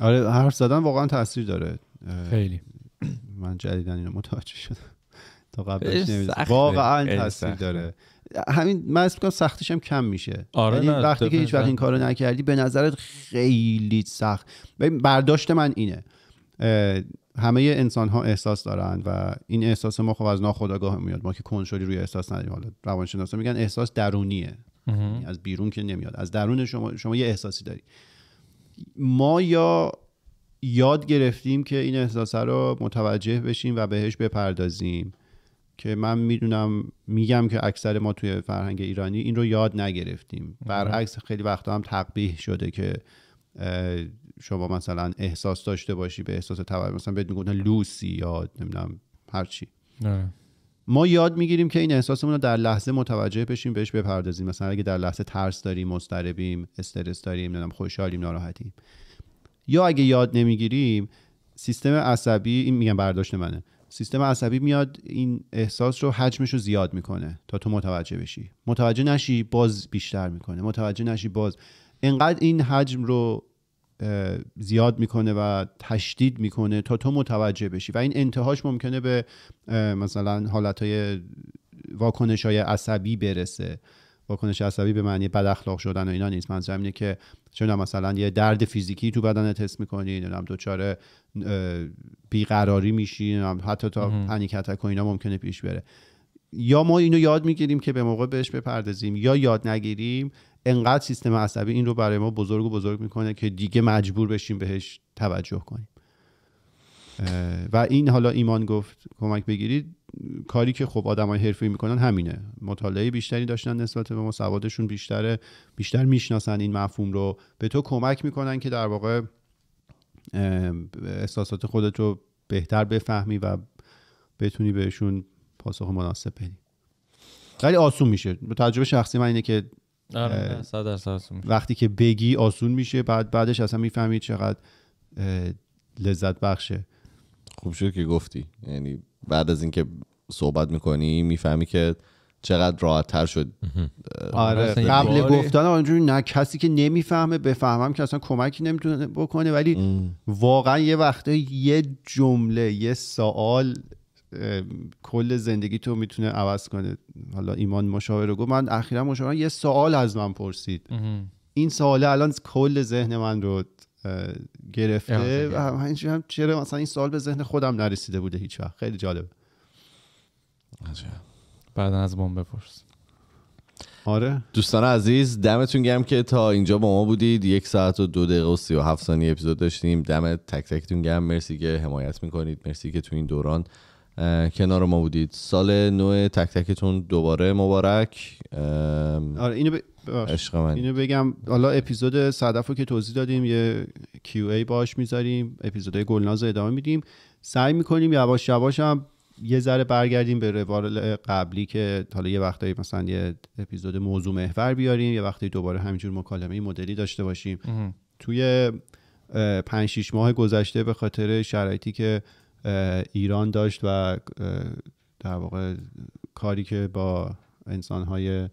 آره حرف زدن واقعا تاثیر داره خیلی من جدیدن اینو متوجه شدم تا قبلش واقعا تاثیر داره همین من اسم هم کم میشه آره یعنی نه وقتی که هیچ وقت این کارو نکردی به نظرت خیلی سخت برداشت من اینه همه انسان ها احساس دارن و این احساس ما خب از ناخودآگاه میاد ما که کنترلی روی احساس نداریم حالا روانشناسا میگن احساس درونیه یعنی از بیرون که نمیاد از درون شما شما یه احساسی داری ما یا یاد گرفتیم که این احساس رو متوجه بشیم و بهش بپردازیم که من میدونم میگم که اکثر ما توی فرهنگ ایرانی این رو یاد نگرفتیم برعکس خیلی وقتا هم تقبیح شده که شما مثلا احساس داشته باشی به احساس تبعیض مثلا بهت میگن لوسی یا نمیدونم هر چی ما یاد میگیریم که این احساسمون رو در لحظه متوجه بشیم بهش بپردازیم مثلا اگه در لحظه ترس داریم مضطربیم استرس داریم نمیدونم خوشحالیم ناراحتیم یا اگه یاد نمیگیریم سیستم عصبی این میگم برداشت منه سیستم عصبی میاد این احساس رو حجمش رو زیاد میکنه تا تو متوجه بشی متوجه نشی باز بیشتر میکنه متوجه نشی باز انقدر این حجم رو زیاد میکنه و تشدید میکنه تا تو متوجه بشی و این انتهاش ممکنه به مثلا حالتهای واکنش های عصبی برسه واکنش عصبی به معنی بد اخلاق شدن و اینا نیست منظورم اینه که چون مثلا یه درد فیزیکی تو بدنت حس میکنی نمیدونم دوچاره بیقراری میشی حتی تا پنیک و اینا ممکنه پیش بره یا ما اینو یاد میگیریم که به موقع بهش بپردازیم یا یاد نگیریم انقدر سیستم عصبی این رو برای ما بزرگ و بزرگ میکنه که دیگه مجبور بشیم بهش توجه کنیم و این حالا ایمان گفت کمک بگیرید کاری که خب آدمای حرفه‌ای میکنن همینه مطالعه بیشتری داشتن نسبت به ما سوادشون بیشتره بیشتر میشناسن این مفهوم رو به تو کمک میکنن که در واقع احساسات خودت رو بهتر بفهمی و بتونی بهشون پاسخ مناسب بدی خیلی آسون میشه به تجربه شخصی من اینه که آره، وقتی که بگی آسون میشه بعد بعدش اصلا میفهمی چقدر لذت بخشه خوب شد که گفتی یعنی بعد از اینکه صحبت میکنی میفهمی که چقدر راحت تر شد آره قبل گفتن اونجوری نه کسی که نمیفهمه بفهمم که اصلا کمکی نمیتونه بکنه ولی واقعا یه وقته یه جمله یه سوال کل زندگی تو میتونه عوض کنه حالا ایمان مشاور رو گفت من اخیرا مشاور یه سوال از من پرسید این سواله الان کل ذهن من رو گرفته و هم چرا مثلا این سوال به ذهن خودم نرسیده بوده هیچ وقت خیلی جالب بعدا از من بپرس آره دوستان عزیز دمتون گرم که تا اینجا با ما بودید یک ساعت و دو دقیقه و سی و هفت ثانیه اپیزود داشتیم دم تک تکتون گرم مرسی که حمایت میکنید مرسی که تو این دوران کنار ما بودید سال نو تک تکتون دوباره مبارک آره اینو ب... عشق من اینو بگم حالا اپیزود صدف رو که توضیح دادیم یه ای باش میذاریم اپیزود گلناز رو ادامه میدیم سعی میکنیم یواش یواش هم یه ذره برگردیم به روال قبلی که حالا یه وقتایی مثلا یه اپیزود موضوع محور بیاریم یه وقتی دوباره همینجور مکالمه مدلی داشته باشیم توی پنج شیش ماه گذشته به خاطر شرایطی که ایران داشت و در واقع کاری که با انسانهای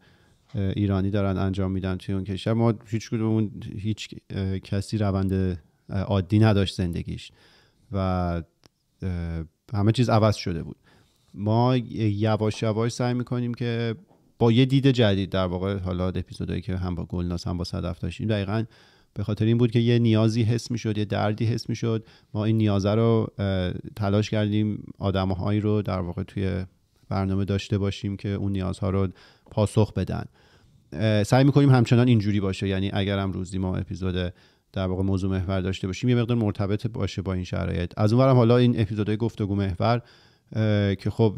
ایرانی دارن انجام میدن توی اون کشور ما هیچ کدومون هیچ کسی روند عادی نداشت زندگیش و همه چیز عوض شده بود ما یواش یواش سعی میکنیم که با یه دید جدید در واقع حالا اپیزودهایی که هم با گلناس هم با صدف داشتیم دقیقا به خاطر این بود که یه نیازی حس میشد یه دردی حس میشد ما این نیازه رو تلاش کردیم آدمهایی رو در واقع توی برنامه داشته باشیم که اون نیازها رو پاسخ بدن سعی میکنیم همچنان اینجوری باشه یعنی اگر هم روزی ما اپیزود در واقع موضوع محور داشته باشیم یه مقدار مرتبط باشه با این شرایط از اونورم حالا این اپیزودهای گفتگو محور که خب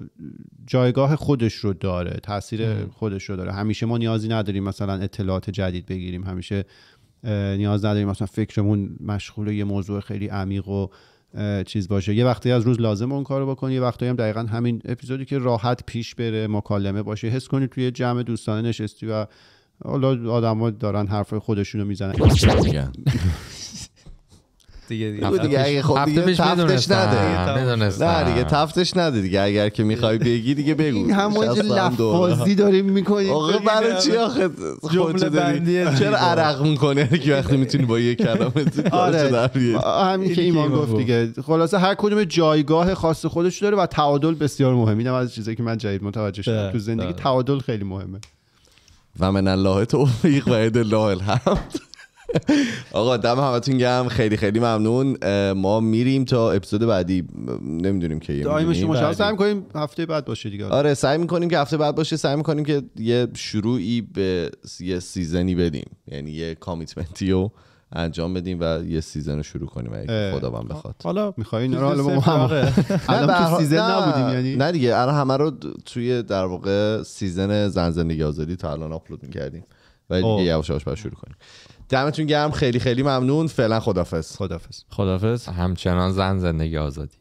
جایگاه خودش رو داره تاثیر خودش رو داره همیشه ما نیازی نداریم مثلا اطلاعات جدید بگیریم همیشه نیاز نداریم مثلا فکرمون مشغول یه موضوع خیلی عمیق و چیز باشه یه وقتی از روز لازم اون کارو بکنی یه وقتی هم دقیقا همین اپیزودی که راحت پیش بره مکالمه باشه حس کنی توی جمع دوستانه نشستی و حالا آدما دارن حرف خودشونو میزنن دیگه دیگه اگه خود خب دیگه تفتش نده نه دیگه تفتش نده دیگه اگر که میخوای بگی دیگه بگو این همون لفظی داریم میکنیم آقا برای چی آره. آخه جمله بندی چرا عرق میکنه که وقتی میتونی با یه کلمه آره همین که ایمان گفت دیگه خلاصه هر کدوم جایگاه خاص خودش داره و تعادل بسیار مهمه اینم از چیزایی که من جدید متوجه شدم تو زندگی تعادل خیلی مهمه و من الله توفیق و الله الحمد آقا دم همتون گم خیلی خیلی ممنون ما میریم تا اپیزود بعدی نمیدونیم که یه شما سعی میکنیم هفته بعد باشه دیگه آره سعی میکنیم که هفته بعد باشه سعی میکنیم که یه شروعی به یه سیزنی بدیم یعنی یه کامیتمنتی رو انجام بدیم و یه سیزن رو شروع کنیم اگه خداوند بخواد حالا میخوایی نرالو حالا ما هم آره. سیزن نبودیم یعنی نه دیگه الان همه رو توی در واقع سیزن زن آزادی تا الان آپلود میکردیم و دیگه خب. شروع کنیم دمتون گرم خیلی خیلی ممنون فعلا خدافظ خدافظ خدافظ همچنان زن زندگی آزادی